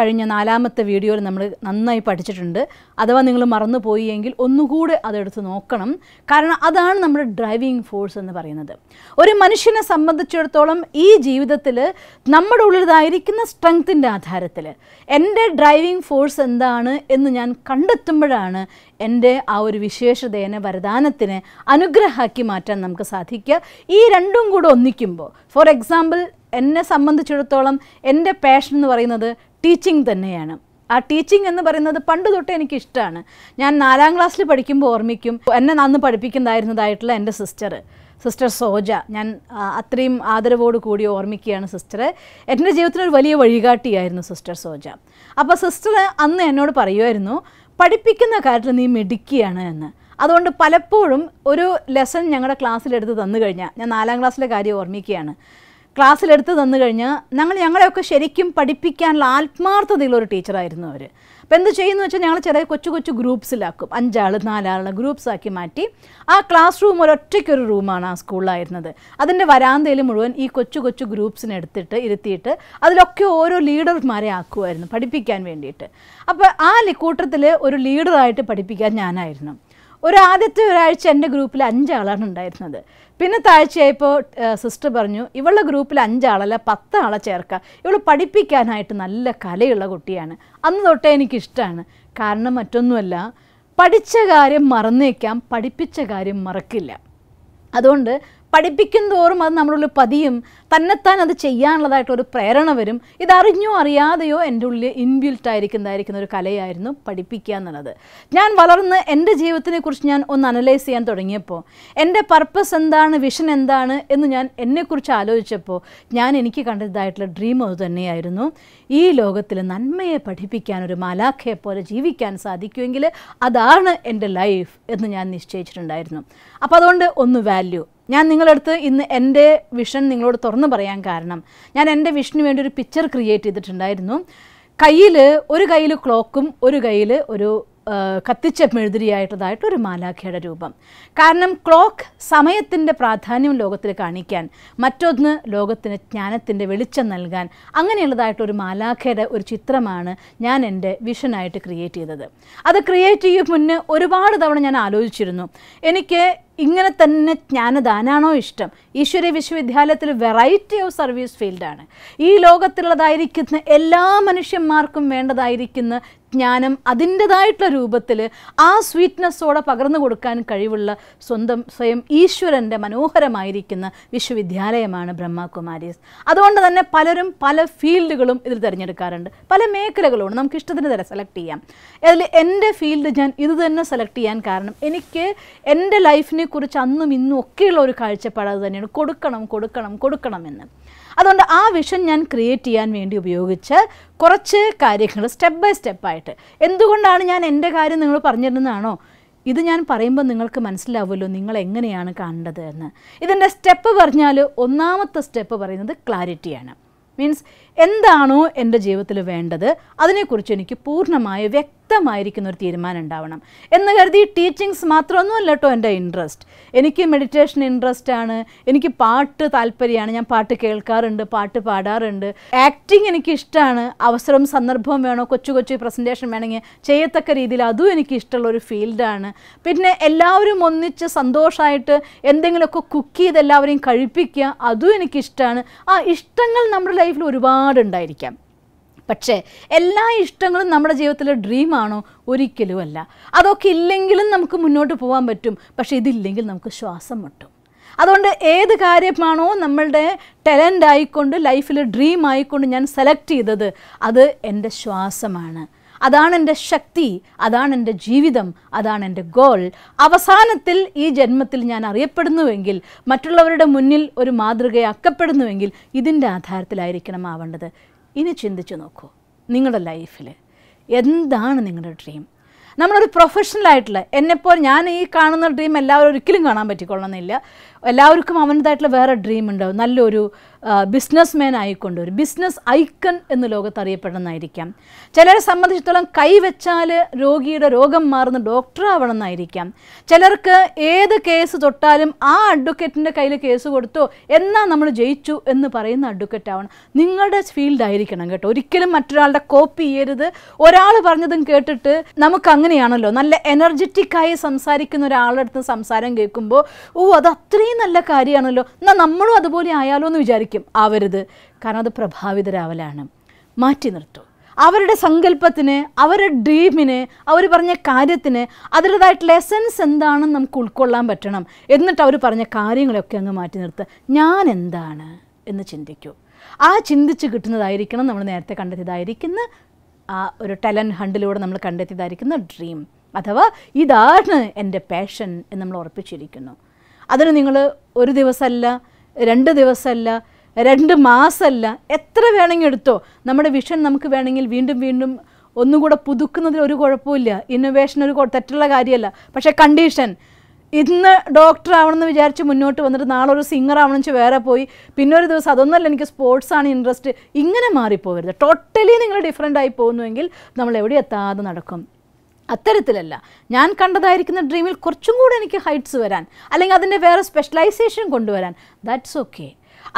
കഴിഞ്ഞ നാലാമത്തെ വീഡിയോയിൽ നമ്മൾ നന്നായി പഠിച്ചിട്ടുണ്ട് അഥവാ നിങ്ങൾ മറന്നുപോയി എങ്കിൽ ഒന്നുകൂടെ അതെടുത്ത് നോക്കണം കാരണം അതാണ് നമ്മുടെ ഡ്രൈവിംഗ് ഫോഴ്സ് എന്ന് പറയുന്നത് ഒരു മനുഷ്യനെ സംബന്ധിച്ചിടത്തോളം ഈ ജീവിതത്തിൽ നമ്മുടെ ഉള്ളിലായിരിക്കുന്ന സ്ട്രെങ്ത്തിൻ്റെ ആധാരത്തിൽ എൻ്റെ ഡ്രൈവിംഗ് ഫോഴ്സ് എന്താണ് എന്ന് ഞാൻ കണ്ടെത്തുമ്പോഴാണ് എൻ്റെ ആ ഒരു വിശേഷതേനെ വരദാനത്തിനെ അനുഗ്രഹമാക്കി മാറ്റാൻ നമുക്ക് സാധിക്കുക ഈ രണ്ടും കൂടെ ഒന്നിക്കുമ്പോൾ ഫോർ എക്സാമ്പിൾ എന്നെ സംബന്ധിച്ചിടത്തോളം എൻ്റെ പാഷൻ എന്ന് പറയുന്നത് ടീച്ചിങ് തന്നെയാണ് ആ ടീച്ചിങ് എന്ന് പറയുന്നത് പണ്ട് തൊട്ടേ എനിക്ക് ഇഷ്ടമാണ് ഞാൻ നാലാം ക്ലാസ്സിൽ പഠിക്കുമ്പോൾ ഓർമ്മിക്കും എന്നെ നന്ന് പഠിപ്പിക്കുന്നതായിരുന്നതായിട്ടുള്ള എൻ്റെ സിസ്റ്റർ സിസ്റ്റർ സോജ ഞാൻ അത്രയും ആദരവോട് കൂടി ഓർമ്മിക്കുകയാണ് സിസ്റ്ററെ എൻ്റെ ജീവിതത്തിനൊരു വലിയ വഴികാട്ടിയായിരുന്നു സിസ്റ്റർ സോജ അപ്പോൾ സിസ്റ്റർ അന്ന് എന്നോട് പറയുമായിരുന്നു പഠിപ്പിക്കുന്ന കാര്യത്തിൽ നീ മെടുക്കുകയാണ് എന്ന് അതുകൊണ്ട് പലപ്പോഴും ഒരു ലെസൺ ഞങ്ങളുടെ ക്ലാസ്സിലെടുത്ത് തന്നു കഴിഞ്ഞാൽ ഞാൻ നാലാം ക്ലാസ്സിലെ കാര്യം ഓർമ്മിക്കുകയാണ് ക്ലാസ്സിലെടുത്ത് തന്നു കഴിഞ്ഞാൽ ഞങ്ങൾ ഞങ്ങളെയൊക്കെ ശരിക്കും പഠിപ്പിക്കാനുള്ള ആത്മാർത്ഥതയുള്ളൊരു ടീച്ചറായിരുന്നു അവർ അപ്പോൾ എന്ത് ചെയ്യുന്നു വെച്ചാൽ ഞങ്ങൾ ചെറിയ കൊച്ചു കൊച്ചു ഗ്രൂപ്പ്സിലാക്കും അഞ്ചാൾ നാലാളുള്ള ഗ്രൂപ്പ്സാക്കി മാറ്റി ആ ക്ലാസ് റൂം ഒരൊറ്റയ്ക്കൊരു റൂമാണ് ആ സ്കൂളിലായിരുന്നത് അതിൻ്റെ വരാന്തയിൽ മുഴുവൻ ഈ കൊച്ചു കൊച്ചു ഗ്രൂപ്പ്സിനെടുത്തിട്ട് എടുത്തിട്ട് ഇരുത്തിയിട്ട് അതിലൊക്കെ ഓരോ ലീഡർമാരെ ആക്കുമായിരുന്നു പഠിപ്പിക്കാൻ വേണ്ടിയിട്ട് അപ്പോൾ ആ കൂട്ടത്തിൽ ഒരു ലീഡറായിട്ട് പഠിപ്പിക്കാൻ ഞാനായിരുന്നു ഒരു ആദ്യത്തെ ഒരാഴ്ച എൻ്റെ ഗ്രൂപ്പിൽ അഞ്ചാളാണ് ഉണ്ടായിരുന്നത് പിന്നെ താഴ്ചയായപ്പോൾ സിസ്റ്റർ പറഞ്ഞു ഇവളുടെ ഗ്രൂപ്പിൽ അഞ്ചാളല്ല പത്താളെ ചേർക്കുക ഇവൾ പഠിപ്പിക്കാനായിട്ട് നല്ല കലയുള്ള കുട്ടിയാണ് അന്ന് തൊട്ടേ എനിക്കിഷ്ടമാണ് കാരണം മറ്റൊന്നുമല്ല പഠിച്ച കാര്യം മറന്നേക്കാം പഠിപ്പിച്ച കാര്യം മറക്കില്ല അതുകൊണ്ട് പഠിപ്പിക്കും തോറും അത് നമ്മളുള്ളിൽ പതിയും തന്നെത്താൻ അത് ചെയ്യാനുള്ളതായിട്ടൊരു പ്രേരണ വരും ഇതറിഞ്ഞോ അറിയാതെയോ എൻ്റെ ഉള്ളിൽ ഇൻബിൽട്ടായിരിക്കുന്നതായിരിക്കുന്ന ഒരു കലയായിരുന്നു പഠിപ്പിക്കുക എന്നുള്ളത് ഞാൻ വളർന്ന് എൻ്റെ ജീവിതത്തിനെക്കുറിച്ച് ഞാൻ ഒന്ന് അനലൈസ് ചെയ്യാൻ തുടങ്ങിയപ്പോൾ എൻ്റെ പർപ്പസ് എന്താണ് വിഷൻ എന്താണ് എന്ന് ഞാൻ എന്നെക്കുറിച്ച് ആലോചിച്ചപ്പോൾ ഞാൻ എനിക്ക് കണ്ടതായിട്ടുള്ള ഡ്രീം അത് തന്നെയായിരുന്നു ഈ ലോകത്തിൽ നന്മയെ പഠിപ്പിക്കാൻ ഒരു മാലാഖയെ പോലെ ജീവിക്കാൻ സാധിക്കുമെങ്കിൽ അതാണ് എൻ്റെ ലൈഫ് എന്ന് ഞാൻ നിശ്ചയിച്ചിട്ടുണ്ടായിരുന്നു അപ്പോൾ അതുകൊണ്ട് ഒന്ന് വാല്യൂ ഞാൻ നിങ്ങളടുത്ത് ഇന്ന് എൻ്റെ വിഷൻ നിങ്ങളോട് തുറന്നു പറയാൻ കാരണം ഞാൻ എൻ്റെ വിഷന് വേണ്ടി ഒരു പിക്ചർ ക്രിയേറ്റ് ചെയ്തിട്ടുണ്ടായിരുന്നു കയ്യിൽ ഒരു കയ്യിൽ ക്ലോക്കും ഒരു കയ്യിൽ ഒരു കത്തിച്ച മെഴുതിരിയായിട്ടതായിട്ടൊരു മാലാഖയുടെ രൂപം കാരണം ക്ലോക്ക് സമയത്തിൻ്റെ പ്രാധാന്യം ലോകത്തിൽ കാണിക്കാൻ മറ്റൊന്ന് ലോകത്തിന് ജ്ഞാനത്തിൻ്റെ വെളിച്ചം നൽകാൻ അങ്ങനെയുള്ളതായിട്ടൊരു മാലാഖയുടെ ഒരു ചിത്രമാണ് ഞാൻ എൻ്റെ വിഷനായിട്ട് ക്രിയേറ്റ് ചെയ്തത് അത് ക്രിയേറ്റ് ചെയ്യും മുന്നേ ഒരുപാട് തവണ ഞാൻ ആലോചിച്ചിരുന്നു എനിക്ക് ഇങ്ങനെ തന്നെ ജ്ഞാനദാനാണോ ഇഷ്ടം ഈശ്വര വിശ്വവിദ്യാലയത്തിൽ വെറൈറ്റി ഓഫ് സർവീസ് ഫീൽഡാണ് ഈ ലോകത്തിലുള്ളതായിരിക്കുന്ന എല്ലാ മനുഷ്യന്മാർക്കും വേണ്ടതായിരിക്കുന്ന ജ്ഞാനം അതിൻ്റെതായിട്ടുള്ള രൂപത്തിൽ ആ സ്വീറ്റ്നെസ്സോടെ പകർന്നു കൊടുക്കാൻ കഴിവുള്ള സ്വന്തം സ്വയം ഈശ്വരൻ്റെ മനോഹരമായിരിക്കുന്ന വിശ്വവിദ്യാലയമാണ് ബ്രഹ്മകുമാരീസ് അതുകൊണ്ട് തന്നെ പലരും പല ഫീൽഡുകളും ഇതിൽ തിരഞ്ഞെടുക്കാറുണ്ട് പല മേഖലകളുമാണ് നമുക്ക് ഇഷ്ടത്തിന് തരം സെലക്ട് ചെയ്യാം അതിൽ എൻ്റെ ഫീൽഡ് ഞാൻ ഇത് തന്നെ സെലക്ട് ചെയ്യാൻ കാരണം എനിക്ക് എൻ്റെ ലൈഫിനെ കുറിച്ച് അന്നും ഇന്നും ഒക്കെയുള്ള ഒരു കാഴ്ചപ്പാട് അത് തന്നെയാണ് കൊടുക്കണം കൊടുക്കണം കൊടുക്കണം എന്ന് അതുകൊണ്ട് ആ വിഷൻ ഞാൻ ക്രിയേറ്റ് ചെയ്യാൻ വേണ്ടി ഉപയോഗിച്ച് കുറച്ച് കാര്യങ്ങൾ സ്റ്റെപ്പ് ബൈ സ്റ്റെപ്പായിട്ട് എന്തുകൊണ്ടാണ് ഞാൻ എൻ്റെ കാര്യം നിങ്ങൾ പറഞ്ഞിരുന്നതാണോ ഇത് ഞാൻ പറയുമ്പോൾ നിങ്ങൾക്ക് മനസ്സിലാവുമല്ലോ നിങ്ങൾ എങ്ങനെയാണ് കണ്ടത് എന്ന് ഇതിൻ്റെ സ്റ്റെപ്പ് പറഞ്ഞാൽ ഒന്നാമത്തെ സ്റ്റെപ്പ് പറയുന്നത് ക്ലാരിറ്റിയാണ് മീൻസ് എന്താണോ എൻ്റെ ജീവിതത്തിൽ വേണ്ടത് അതിനെക്കുറിച്ച് എനിക്ക് പൂർണ്ണമായ വ്യക്തി വ്യക്തമായിരിക്കുന്ന ഒരു തീരുമാനം ഉണ്ടാവണം എന്ന് കരുതി ടീച്ചിങ്സ് മാത്രമൊന്നുമല്ല കേട്ടോ എൻ്റെ ഇൻട്രസ്റ്റ് എനിക്ക് മെഡിറ്റേഷൻ ഇൻട്രസ്റ്റ് ആണ് എനിക്ക് പാട്ട് താല്പര്യമാണ് ഞാൻ പാട്ട് കേൾക്കാറുണ്ട് പാട്ട് പാടാറുണ്ട് ആക്ടിങ് എനിക്ക് ഇഷ്ടമാണ് അവസരം സന്ദർഭം വേണോ കൊച്ചു കൊച്ചു പ്രസൻറ്റേഷൻ വേണമെങ്കിൽ ചെയ്യത്തക്ക രീതിയിൽ അതും എനിക്ക് ഇഷ്ടമുള്ള ഒരു ഫീൽഡാണ് പിന്നെ എല്ലാവരും ഒന്നിച്ച് സന്തോഷമായിട്ട് എന്തെങ്കിലുമൊക്കെ കുക്ക് ചെയ്ത് എല്ലാവരെയും കഴിപ്പിക്കുക അതും എനിക്കിഷ്ടമാണ് ആ ഇഷ്ടങ്ങൾ നമ്മുടെ ലൈഫിൽ ഒരുപാടുണ്ടായിരിക്കാം പക്ഷേ എല്ലാ ഇഷ്ടങ്ങളും നമ്മുടെ ജീവിതത്തിലെ ഡ്രീമാണോ ഒരിക്കലും അല്ല അതൊക്കെ ഇല്ലെങ്കിലും നമുക്ക് മുന്നോട്ട് പോകാൻ പറ്റും പക്ഷേ ഇതില്ലെങ്കിൽ നമുക്ക് ശ്വാസം മുട്ടും അതുകൊണ്ട് ഏത് കാര്യമാണോ നമ്മളുടെ ടാലൻ്റ് ആയിക്കൊണ്ട് ലൈഫിൽ ഡ്രീം ആയിക്കൊണ്ട് ഞാൻ സെലക്ട് ചെയ്തത് അത് എൻ്റെ ശ്വാസമാണ് അതാണ് എൻ്റെ ശക്തി അതാണ് എൻ്റെ ജീവിതം അതാണ് എൻ്റെ ഗോൾ അവസാനത്തിൽ ഈ ജന്മത്തിൽ ഞാൻ അറിയപ്പെടുന്നുവെങ്കിൽ മറ്റുള്ളവരുടെ മുന്നിൽ ഒരു മാതൃകയാക്കപ്പെടുന്നുവെങ്കിൽ ഇതിൻ്റെ ആധാരത്തിലായിരിക്കണം ആവേണ്ടത് ഇനി ചിന്തിച്ച് നോക്കൂ നിങ്ങളുടെ ലൈഫിൽ എന്താണ് നിങ്ങളുടെ ഡ്രീം നമ്മളൊരു പ്രൊഫഷണൽ ആയിട്ടുള്ള എന്നെപ്പോൾ ഞാൻ ഈ കാണുന്ന ഡ്രീം എല്ലാവരും ഒരിക്കലും കാണാൻ പറ്റിക്കൊള്ളണമെന്നില്ല എല്ലാവർക്കും അവൻ്റെതായിട്ടുള്ള വേറെ ഡ്രീം ഉണ്ടാവും നല്ലൊരു ബിസിനസ് മാൻ ആയിക്കൊണ്ട് ഒരു ബിസിനസ് ഐക്കൺ എന്ന് ലോകത്ത് അറിയപ്പെടുന്നതായിരിക്കാം ചിലരെ സംബന്ധിച്ചിടത്തോളം കൈവച്ചാൽ രോഗിയുടെ രോഗം മാറുന്ന ഡോക്ടർ ആവണമെന്നായിരിക്കാം ചിലർക്ക് ഏത് കേസ് തൊട്ടാലും ആ അഡ്വക്കേറ്റിൻ്റെ കയ്യിൽ കേസ് കൊടുത്തോ എന്നാൽ നമ്മൾ ജയിച്ചു എന്ന് പറയുന്ന അഡ്വക്കേറ്റ് ആവണം നിങ്ങളുടെ ഫീൽഡ് ആയിരിക്കണം കേട്ടോ ഒരിക്കലും മറ്റൊരാളുടെ കോപ്പി ചെയ്യരുത് ഒരാൾ പറഞ്ഞതും കേട്ടിട്ട് നമുക്ക് അങ്ങനെയാണല്ലോ നല്ല എനർജറ്റിക്കായി സംസാരിക്കുന്ന ഒരാളുടെ അടുത്ത് സംസാരം കേൾക്കുമ്പോൾ ഓ അത് അത്രയും നല്ല കാര്യമാണല്ലോ എന്നാൽ നമ്മളും അതുപോലെ ആയാലോ എന്ന് വിചാരിക്കും ആയിരിക്കും അവരത് കാരണം അത് പ്രഭാവിതരാവലാണ് മാറ്റി നിർത്തും അവരുടെ സങ്കല്പത്തിന് അവരുടെ ഡ്രീമിന് അവർ പറഞ്ഞ കാര്യത്തിന് അതിൻ്റെതായിട്ടുള്ള എസൻസ് എന്താണെന്ന് നമുക്ക് ഉൾക്കൊള്ളാൻ പറ്റണം എന്നിട്ട് അവർ പറഞ്ഞ കാര്യങ്ങളൊക്കെ അങ്ങ് മാറ്റി നിർത്തുക ഞാൻ എന്താണ് എന്ന് ചിന്തിക്കൂ ആ ചിന്തിച്ച് കിട്ടുന്നതായിരിക്കണം നമ്മൾ നേരത്തെ കണ്ടെത്തിയതായിരിക്കുന്ന ആ ഒരു ടാലൻറ്റ് ഹണ്ടിലൂടെ നമ്മൾ കണ്ടെത്തിയതായിരിക്കുന്ന ഡ്രീം അഥവാ ഇതാണ് എൻ്റെ പാഷൻ എന്ന് നമ്മൾ ഉറപ്പിച്ചിരിക്കുന്നു അതിന് നിങ്ങൾ ഒരു ദിവസമല്ല രണ്ട് ദിവസമല്ല രണ്ട് മാസമല്ല എത്ര വേണമെങ്കിൽ എടുത്തോ നമ്മുടെ വിഷൻ നമുക്ക് വേണമെങ്കിൽ വീണ്ടും വീണ്ടും ഒന്നുകൂടെ പുതുക്കുന്നതിൽ ഒരു കുഴപ്പമില്ല ഇന്നോവേഷൻ ഒരു തെറ്റുള്ള കാര്യമല്ല പക്ഷേ കണ്ടീഷൻ ഇന്ന് ഡോക്ടർ ആവണമെന്ന് വിചാരിച്ച് മുന്നോട്ട് വന്നിട്ട് നാളെ ഒരു സിംഗർ ആവണമെന്ന് വേറെ പോയി പിന്നെ ഒരു ദിവസം അതൊന്നുമല്ല എനിക്ക് സ്പോർട്സാണ് ഇൻട്രസ്റ്റ് ഇങ്ങനെ മാറിപ്പോകരുത് ടോട്ടലി നിങ്ങൾ ഡിഫറെൻ്റ് ആയി പോകുന്നുവെങ്കിൽ നമ്മൾ എവിടെ എത്താതെ നടക്കും അത്തരത്തിലല്ല ഞാൻ കണ്ടതായിരിക്കുന്ന ഡ്രീമിൽ കുറച്ചും കൂടെ എനിക്ക് ഹൈറ്റ്സ് വരാൻ അല്ലെങ്കിൽ അതിൻ്റെ വേറെ സ്പെഷ്യലൈസേഷൻ കൊണ്ടുവരാൻ ദാറ്റ്സ് ഓക്കെ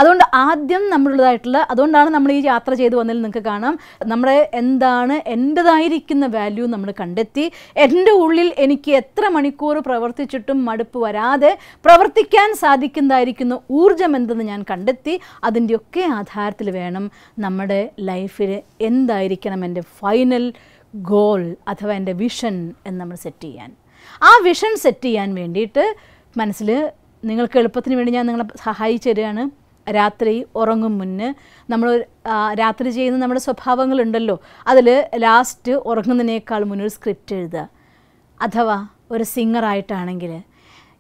അതുകൊണ്ട് ആദ്യം നമ്മളുള്ളതായിട്ടുള്ള അതുകൊണ്ടാണ് നമ്മൾ ഈ യാത്ര ചെയ്തു വന്നതിൽ നിങ്ങൾക്ക് കാണാം നമ്മുടെ എന്താണ് എൻ്റെതായിരിക്കുന്ന വാല്യൂ നമ്മൾ കണ്ടെത്തി എൻ്റെ ഉള്ളിൽ എനിക്ക് എത്ര മണിക്കൂർ പ്രവർത്തിച്ചിട്ടും മടുപ്പ് വരാതെ പ്രവർത്തിക്കാൻ സാധിക്കുന്നതായിരിക്കുന്ന ഊർജം എന്തെന്ന് ഞാൻ കണ്ടെത്തി അതിൻ്റെയൊക്കെ ആധാരത്തിൽ വേണം നമ്മുടെ ലൈഫിൽ എന്തായിരിക്കണം എൻ്റെ ഫൈനൽ ഗോൾ അഥവാ എൻ്റെ വിഷൻ എന്ന് നമ്മൾ സെറ്റ് ചെയ്യാൻ ആ വിഷൻ സെറ്റ് ചെയ്യാൻ വേണ്ടിയിട്ട് മനസ്സിൽ നിങ്ങൾക്ക് എളുപ്പത്തിന് വേണ്ടി ഞാൻ നിങ്ങളെ സഹായിച്ചു തരികയാണ് രാത്രി ഉറങ്ങും മുന്ന് നമ്മൾ രാത്രി ചെയ്യുന്ന നമ്മുടെ സ്വഭാവങ്ങളുണ്ടല്ലോ അതിൽ ലാസ്റ്റ് ഉറങ്ങുന്നതിനേക്കാൾ മുന്നൊരു സ്ക്രിപ്റ്റ് എഴുതുക അഥവാ ഒരു സിംഗറായിട്ടാണെങ്കിൽ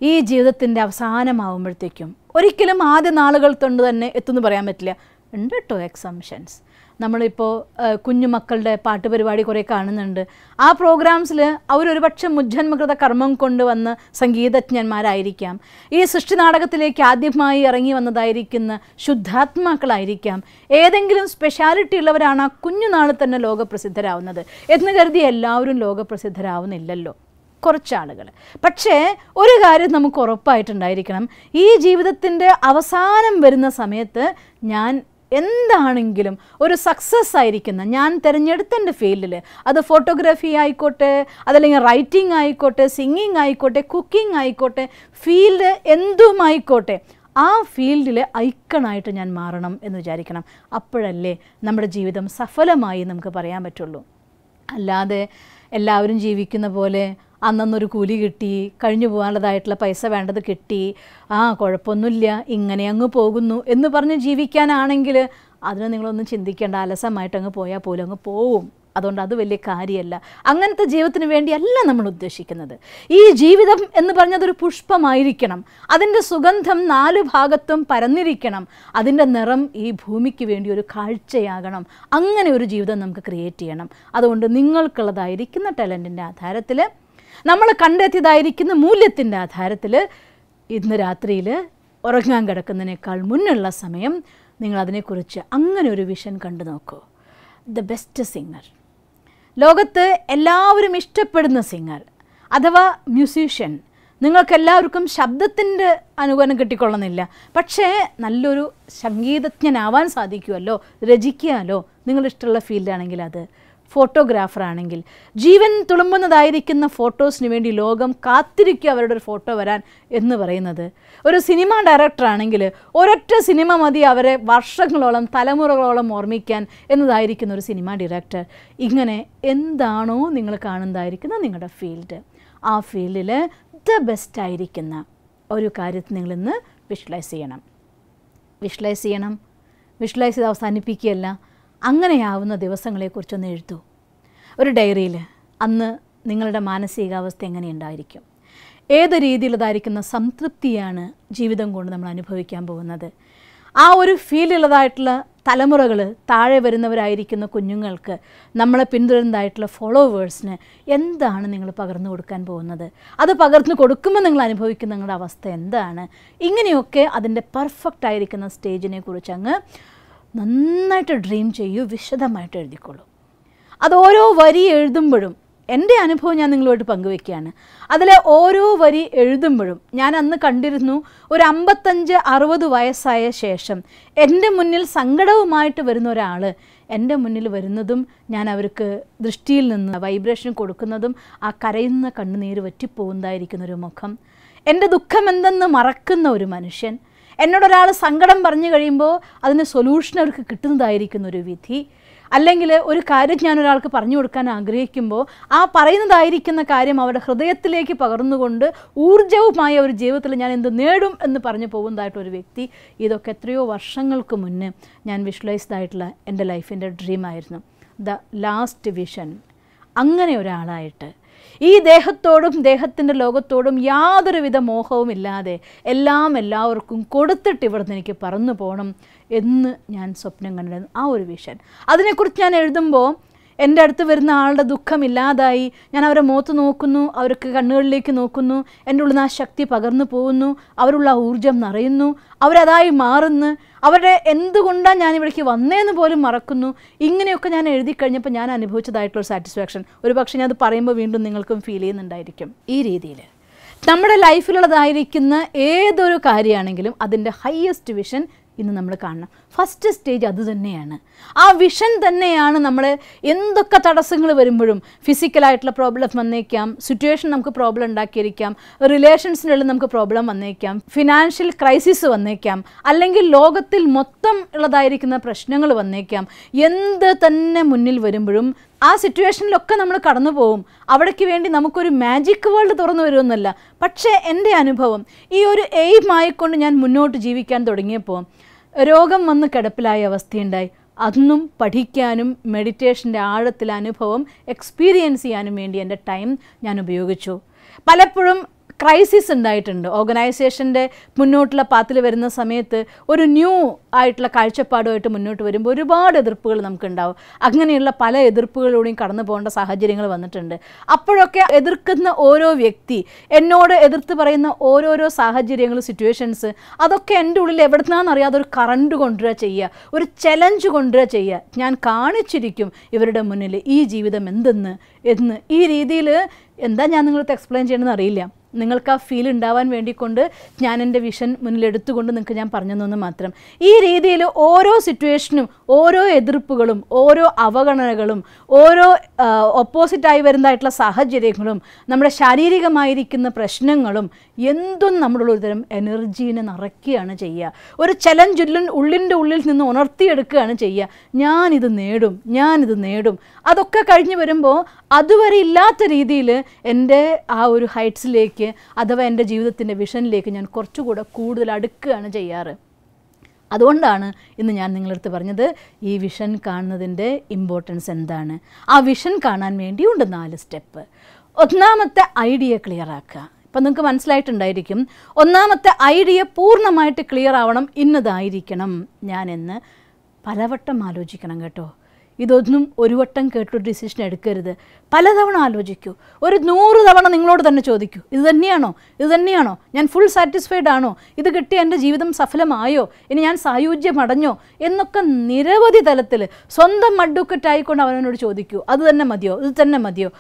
ഈ ജീവിതത്തിൻ്റെ അവസാനമാവുമ്പോഴത്തേക്കും ഒരിക്കലും ആദ്യ നാളുകൾ തൊണ്ട് തന്നെ എത്തുമെന്ന് പറയാൻ പറ്റില്ല ഉണ്ട് കേട്ടോ എക്സംഷൻസ് നമ്മളിപ്പോൾ കുഞ്ഞുമക്കളുടെ പാട്ട് പരിപാടി കുറേ കാണുന്നുണ്ട് ആ പ്രോഗ്രാംസിൽ പക്ഷെ മുജ്ജന്മകൃത കർമ്മം കൊണ്ടുവന്ന് സംഗീതജ്ഞന്മാരായിരിക്കാം ഈ സൃഷ്ടി നാടകത്തിലേക്ക് ആദ്യമായി ഇറങ്ങി വന്നതായിരിക്കുന്ന ശുദ്ധാത്മാക്കളായിരിക്കാം ഏതെങ്കിലും സ്പെഷ്യാലിറ്റി ഉള്ളവരാണ് ആ കുഞ്ഞുനാളിൽ തന്നെ ലോകപ്രസിദ്ധരാവുന്നത് എന്ന് കരുതി എല്ലാവരും ലോകപ്രസിദ്ധരാവുന്നില്ലല്ലോ കുറച്ചാളുകൾ പക്ഷേ ഒരു കാര്യം നമുക്ക് ഉറപ്പായിട്ടുണ്ടായിരിക്കണം ഈ ജീവിതത്തിൻ്റെ അവസാനം വരുന്ന സമയത്ത് ഞാൻ എന്താണെങ്കിലും ഒരു സക്സസ് ആയിരിക്കുന്ന ഞാൻ തിരഞ്ഞെടുത്ത എൻ്റെ ഫീൽഡിൽ അത് ഫോട്ടോഗ്രാഫി ആയിക്കോട്ടെ അതല്ലെങ്കിൽ റൈറ്റിംഗ് ആയിക്കോട്ടെ സിംഗിങ് ആയിക്കോട്ടെ കുക്കിംഗ് ആയിക്കോട്ടെ ഫീൽഡ് എന്തുമായിക്കോട്ടെ ആ ഫീൽഡിലെ ഐക്കണായിട്ട് ഞാൻ മാറണം എന്ന് വിചാരിക്കണം അപ്പോഴല്ലേ നമ്മുടെ ജീവിതം സഫലമായി നമുക്ക് പറയാൻ പറ്റുള്ളൂ അല്ലാതെ എല്ലാവരും ജീവിക്കുന്ന പോലെ അന്നൊന്നൊരു കൂലി കിട്ടി കഴിഞ്ഞു പോകാനുള്ളതായിട്ടുള്ള പൈസ വേണ്ടത് കിട്ടി ആ കുഴപ്പമൊന്നുമില്ല ഇങ്ങനെ അങ്ങ് പോകുന്നു എന്ന് പറഞ്ഞ് ജീവിക്കാനാണെങ്കിൽ അതിനെ നിങ്ങളൊന്നും ചിന്തിക്കേണ്ട അലസമായിട്ട് അങ്ങ് പോയാൽ പോലും അങ്ങ് പോവും അതുകൊണ്ട് അത് വലിയ കാര്യമല്ല അങ്ങനത്തെ ജീവിതത്തിന് വേണ്ടിയല്ല നമ്മൾ ഉദ്ദേശിക്കുന്നത് ഈ ജീവിതം എന്ന് പറഞ്ഞതൊരു പുഷ്പമായിരിക്കണം അതിൻ്റെ സുഗന്ധം നാല് ഭാഗത്തും പരന്നിരിക്കണം അതിൻ്റെ നിറം ഈ ഭൂമിക്ക് വേണ്ടി ഒരു കാഴ്ചയാകണം അങ്ങനെ ഒരു ജീവിതം നമുക്ക് ക്രിയേറ്റ് ചെയ്യണം അതുകൊണ്ട് നിങ്ങൾക്കുള്ളതായിരിക്കുന്ന ടാലൻറ്റിൻ്റെ ആധാരത്തിൽ നമ്മൾ കണ്ടെത്തിയതായിരിക്കുന്ന മൂല്യത്തിൻ്റെ ആധാരത്തിൽ ഇന്ന് രാത്രിയിൽ ഉറങ്ങാൻ കിടക്കുന്നതിനേക്കാൾ മുന്നുള്ള സമയം നിങ്ങൾ അതിനെക്കുറിച്ച് അങ്ങനെ ഒരു വിഷൻ കണ്ടു നോക്കൂ ദ ബെസ്റ്റ് സിംഗർ ലോകത്ത് എല്ലാവരും ഇഷ്ടപ്പെടുന്ന സിംഗർ അഥവാ മ്യൂസീഷ്യൻ നിങ്ങൾക്കെല്ലാവർക്കും ശബ്ദത്തിൻ്റെ അനുഗ്രഹം കിട്ടിക്കൊള്ളുന്നില്ല പക്ഷേ നല്ലൊരു സംഗീതജ്ഞനാവാൻ സാധിക്കുമല്ലോ രചിക്കാമല്ലോ നിങ്ങളിഷ്ടമുള്ള ഫീൽഡാണെങ്കിൽ അത് ഫോട്ടോഗ്രാഫർ ആണെങ്കിൽ ജീവൻ തുളുമ്പുന്നതായിരിക്കുന്ന ഫോട്ടോസിന് വേണ്ടി ലോകം കാത്തിരിക്കുക അവരുടെ ഒരു ഫോട്ടോ വരാൻ എന്ന് പറയുന്നത് ഒരു സിനിമ ഡയറക്ടറാണെങ്കിൽ ഒരൊറ്റ സിനിമ മതി അവരെ വർഷങ്ങളോളം തലമുറകളോളം ഓർമ്മിക്കാൻ എന്നതായിരിക്കുന്ന ഒരു സിനിമ ഡയറക്ടർ ഇങ്ങനെ എന്താണോ നിങ്ങൾ കാണുന്നതായിരിക്കുന്ന നിങ്ങളുടെ ഫീൽഡ് ആ ഫീൽഡിൽ ദ ബെസ്റ്റ് ആയിരിക്കുന്ന ഒരു കാര്യത്തിൽ നിങ്ങളിന്ന് വിഷ്വലൈസ് ചെയ്യണം വിഷ്വലൈസ് ചെയ്യണം വിഷ്വലൈസ് ചെയ്ത് അവസാനിപ്പിക്കുകയല്ല അങ്ങനെയാവുന്ന ദിവസങ്ങളെക്കുറിച്ചൊന്ന് എഴുത്തു ഒരു ഡയറിയിൽ അന്ന് നിങ്ങളുടെ മാനസികാവസ്ഥ എങ്ങനെ ഉണ്ടായിരിക്കും ഏത് രീതിയിലതായിരിക്കുന്ന സംതൃപ്തിയാണ് ജീവിതം കൊണ്ട് നമ്മൾ അനുഭവിക്കാൻ പോകുന്നത് ആ ഒരു ഫീലുള്ളതായിട്ടുള്ള തലമുറകൾ താഴെ വരുന്നവരായിരിക്കുന്ന കുഞ്ഞുങ്ങൾക്ക് നമ്മളെ പിന്തുടരുന്നതായിട്ടുള്ള ഫോളോവേഴ്സിന് എന്താണ് നിങ്ങൾ പകർന്നു കൊടുക്കാൻ പോകുന്നത് അത് പകർന്നു കൊടുക്കുമ്പോൾ നിങ്ങൾ അനുഭവിക്കുന്ന നിങ്ങളുടെ അവസ്ഥ എന്താണ് ഇങ്ങനെയൊക്കെ അതിൻ്റെ പെർഫെക്റ്റ് ആയിരിക്കുന്ന സ്റ്റേജിനെ കുറിച്ച് അങ്ങ് നന്നായിട്ട് ഡ്രീം ചെയ്യൂ വിശദമായിട്ട് എഴുതിക്കോളൂ അത് ഓരോ വരി എഴുതുമ്പോഴും എൻ്റെ അനുഭവം ഞാൻ നിങ്ങളുമായിട്ട് പങ്കുവെക്കുകയാണ് അതിലെ ഓരോ വരി എഴുതുമ്പോഴും ഞാൻ അന്ന് കണ്ടിരുന്നു ഒരു അമ്പത്തഞ്ച് അറുപത് വയസ്സായ ശേഷം എൻ്റെ മുന്നിൽ സങ്കടവുമായിട്ട് വരുന്ന ഒരാൾ എൻ്റെ മുന്നിൽ വരുന്നതും ഞാൻ അവർക്ക് ദൃഷ്ടിയിൽ നിന്ന് വൈബ്രേഷൻ കൊടുക്കുന്നതും ആ കരയുന്ന കണ്ണുനീര് വറ്റിപ്പോകുന്നതായിരിക്കുന്ന ഒരു മുഖം എൻ്റെ ദുഃഖമെന്തെന്ന് മറക്കുന്ന ഒരു മനുഷ്യൻ എന്നോടൊരാൾ സങ്കടം പറഞ്ഞു കഴിയുമ്പോൾ അതിന് സൊല്യൂഷൻ അവർക്ക് കിട്ടുന്നതായിരിക്കുന്ന ഒരു വിധി അല്ലെങ്കിൽ ഒരു കാര്യം ഞാൻ ഒരാൾക്ക് പറഞ്ഞു കൊടുക്കാൻ ആഗ്രഹിക്കുമ്പോൾ ആ പറയുന്നതായിരിക്കുന്ന കാര്യം അവരുടെ ഹൃദയത്തിലേക്ക് പകർന്നുകൊണ്ട് ഊർജ്ജവുമായ ഒരു ജീവിതത്തിൽ ഞാൻ എന്ത് നേടും എന്ന് പറഞ്ഞു പോകുന്നതായിട്ടൊരു വ്യക്തി ഇതൊക്കെ എത്രയോ വർഷങ്ങൾക്ക് മുന്നേ ഞാൻ വിഷ്വലൈസ്ഡായിട്ടുള്ള എൻ്റെ ലൈഫിൻ്റെ ഡ്രീമായിരുന്നു ദ ലാസ്റ്റ് വിഷൻ അങ്ങനെ ഒരാളായിട്ട് ഈ ദേഹത്തോടും ദേഹത്തിൻ്റെ ലോകത്തോടും യാതൊരുവിധ മോഹവും ഇല്ലാതെ എല്ലാം എല്ലാവർക്കും കൊടുത്തിട്ട് ഇവിടുന്ന് എനിക്ക് പറന്നു പോകണം എന്ന് ഞാൻ സ്വപ്നം കണ്ടിരുന്നു ആ ഒരു വിഷൻ അതിനെക്കുറിച്ച് ഞാൻ എഴുതുമ്പോൾ എൻ്റെ അടുത്ത് വരുന്ന ആളുടെ ദുഃഖം ഇല്ലാതായി ഞാൻ അവരെ മുഖത്ത് നോക്കുന്നു അവർക്ക് കണ്ണുകളിലേക്ക് നോക്കുന്നു എൻ്റെ ഉള്ളിൽ നിന്ന് ആ ശക്തി പകർന്നു പോകുന്നു അവരുള്ള ഊർജം നിറയുന്നു അവരതായി മാറുന്നു അവരുടെ എന്തുകൊണ്ടാണ് ഞാൻ ഇവിടേക്ക് വന്നേന്ന് പോലും മറക്കുന്നു ഇങ്ങനെയൊക്കെ ഞാൻ എഴുതി കഴിഞ്ഞപ്പോൾ ഞാൻ അനുഭവിച്ചതായിട്ടുള്ള സാറ്റിസ്ഫാക്ഷൻ ഒരു പക്ഷേ ഞാൻ അത് പറയുമ്പോൾ വീണ്ടും നിങ്ങൾക്കും ഫീൽ ചെയ്യുന്നുണ്ടായിരിക്കും ഈ രീതിയിൽ നമ്മുടെ ലൈഫിലുള്ളതായിരിക്കുന്ന ഏതൊരു കാര്യമാണെങ്കിലും അതിൻ്റെ ഹയ്യസ്റ്റ് വിഷൻ ഇന്ന് നമ്മൾ കാണണം ഫസ്റ്റ് സ്റ്റേജ് അത് തന്നെയാണ് ആ വിഷൻ തന്നെയാണ് നമ്മൾ എന്തൊക്കെ തടസ്സങ്ങൾ വരുമ്പോഴും ഫിസിക്കലായിട്ടുള്ള പ്രോബ്ലം വന്നേക്കാം സിറ്റുവേഷൻ നമുക്ക് പ്രോബ്ലം ഉണ്ടാക്കിയിരിക്കാം റിലേഷൻസിനുള്ളിൽ നമുക്ക് പ്രോബ്ലം വന്നേക്കാം ഫിനാൻഷ്യൽ ക്രൈസിസ് വന്നേക്കാം അല്ലെങ്കിൽ ലോകത്തിൽ മൊത്തം ഉള്ളതായിരിക്കുന്ന പ്രശ്നങ്ങൾ വന്നേക്കാം എന്ത് തന്നെ മുന്നിൽ വരുമ്പോഴും ആ സിറ്റുവേഷനിലൊക്കെ നമ്മൾ കടന്നു പോവും അവിടേക്ക് വേണ്ടി നമുക്കൊരു മാജിക് വേൾഡ് തുറന്നു വരുമെന്നല്ല പക്ഷേ എൻ്റെ അനുഭവം ഈ ഒരു ആയിക്കൊണ്ട് ഞാൻ മുന്നോട്ട് ജീവിക്കാൻ തുടങ്ങിയപ്പോൾ രോഗം വന്ന് കിടപ്പിലായ അവസ്ഥയുണ്ടായി അന്നും പഠിക്കാനും മെഡിറ്റേഷൻ്റെ ആഴത്തിൽ അനുഭവം എക്സ്പീരിയൻസ് ചെയ്യാനും വേണ്ടി എൻ്റെ ടൈം ഞാൻ ഉപയോഗിച്ചു പലപ്പോഴും ക്രൈസിസ് ഉണ്ടായിട്ടുണ്ട് ഓർഗനൈസേഷൻ്റെ മുന്നോട്ടുള്ള പാത്തിൽ വരുന്ന സമയത്ത് ഒരു ന്യൂ ആയിട്ടുള്ള കാഴ്ചപ്പാടുമായിട്ട് മുന്നോട്ട് വരുമ്പോൾ ഒരുപാട് എതിർപ്പുകൾ നമുക്കുണ്ടാവും അങ്ങനെയുള്ള പല എതിർപ്പുകളിലൂടെയും കടന്നു പോകേണ്ട സാഹചര്യങ്ങൾ വന്നിട്ടുണ്ട് അപ്പോഴൊക്കെ എതിർക്കുന്ന ഓരോ വ്യക്തി എന്നോട് എതിർത്ത് പറയുന്ന ഓരോരോ സാഹചര്യങ്ങൾ സിറ്റുവേഷൻസ് അതൊക്കെ എൻ്റെ ഉള്ളിൽ എവിടെ നിന്നാണെന്നറിയാതെ ഒരു കറണ്ട് കൊണ്ടുവരിക ചെയ്യുക ഒരു ചലഞ്ച് കൊണ്ടുവരിക ചെയ്യുക ഞാൻ കാണിച്ചിരിക്കും ഇവരുടെ മുന്നിൽ ഈ ജീവിതം എന്തെന്ന് എന്ന് ഈ രീതിയിൽ എന്താ ഞാൻ നിങ്ങളത് എക്സ്പ്ലെയിൻ ചെയ്യണമെന്ന് അറിയില്ല നിങ്ങൾക്ക് ആ ഫീൽ ഉണ്ടാവാൻ കൊണ്ട് ഞാൻ എൻ്റെ വിഷൻ മുന്നിലെടുത്തുകൊണ്ട് നിങ്ങൾക്ക് ഞാൻ പറഞ്ഞു തന്നു മാത്രം ഈ രീതിയിൽ ഓരോ സിറ്റുവേഷനും ഓരോ എതിർപ്പുകളും ഓരോ അവഗണനകളും ഓരോ ഒപ്പോസിറ്റായി വരുന്നതായിട്ടുള്ള സാഹചര്യങ്ങളും നമ്മുടെ ശാരീരികമായിരിക്കുന്ന പ്രശ്നങ്ങളും എന്തും നമ്മളുള്ള ഒരുതരം എനർജീനെ നിറയ്ക്കുകയാണ് ചെയ്യുക ഒരു ചലഞ്ച് ഉള്ളിൽ ഉള്ളിൻ്റെ ഉള്ളിൽ നിന്ന് ഉണർത്തിയെടുക്കുകയാണ് ചെയ്യുക ഞാനിത് നേടും ഞാനിത് നേടും അതൊക്കെ കഴിഞ്ഞ് വരുമ്പോൾ അതുവരെ ഇല്ലാത്ത രീതിയിൽ എൻ്റെ ആ ഒരു ഹൈറ്റ്സിലേക്ക് അഥവാ എൻ്റെ ജീവിതത്തിൻ്റെ വിഷനിലേക്ക് ഞാൻ കുറച്ചുകൂടെ കൂടുതൽ അടുക്കുകയാണ് ചെയ്യാറ് അതുകൊണ്ടാണ് ഇന്ന് ഞാൻ നിങ്ങളടുത്ത് പറഞ്ഞത് ഈ വിഷൻ കാണുന്നതിൻ്റെ ഇമ്പോർട്ടൻസ് എന്താണ് ആ വിഷൻ കാണാൻ വേണ്ടിയുണ്ട് നാല് സ്റ്റെപ്പ് ഒന്നാമത്തെ ഐഡിയ ക്ലിയർ ആക്കുക അപ്പം നിങ്ങൾക്ക് മനസ്സിലായിട്ടുണ്ടായിരിക്കും ഒന്നാമത്തെ ഐഡിയ പൂർണ്ണമായിട്ട് ക്ലിയർ ആവണം ഇന്നതായിരിക്കണം ഞാനെന്ന് പലവട്ടം ആലോചിക്കണം കേട്ടോ ഇതൊന്നും ഒരു വട്ടം കേട്ടൊരു ഡിസിഷൻ എടുക്കരുത് പലതവണ ആലോചിക്കൂ ഒരു നൂറ് തവണ നിങ്ങളോട് തന്നെ ചോദിക്കൂ ഇത് തന്നെയാണോ ഇത് തന്നെയാണോ ഞാൻ ഫുൾ സാറ്റിസ്ഫൈഡ് ആണോ ഇത് കിട്ടി എൻ്റെ ജീവിതം സഫലമായോ ഇനി ഞാൻ സായുജ്യം അടഞ്ഞോ എന്നൊക്കെ നിരവധി തലത്തിൽ സ്വന്തം അഡ്വക്കറ്റ് ആയിക്കൊണ്ട് അവനോട് ചോദിക്കൂ അത് തന്നെ മതിയോ ഇത് തന്നെ മതിയോ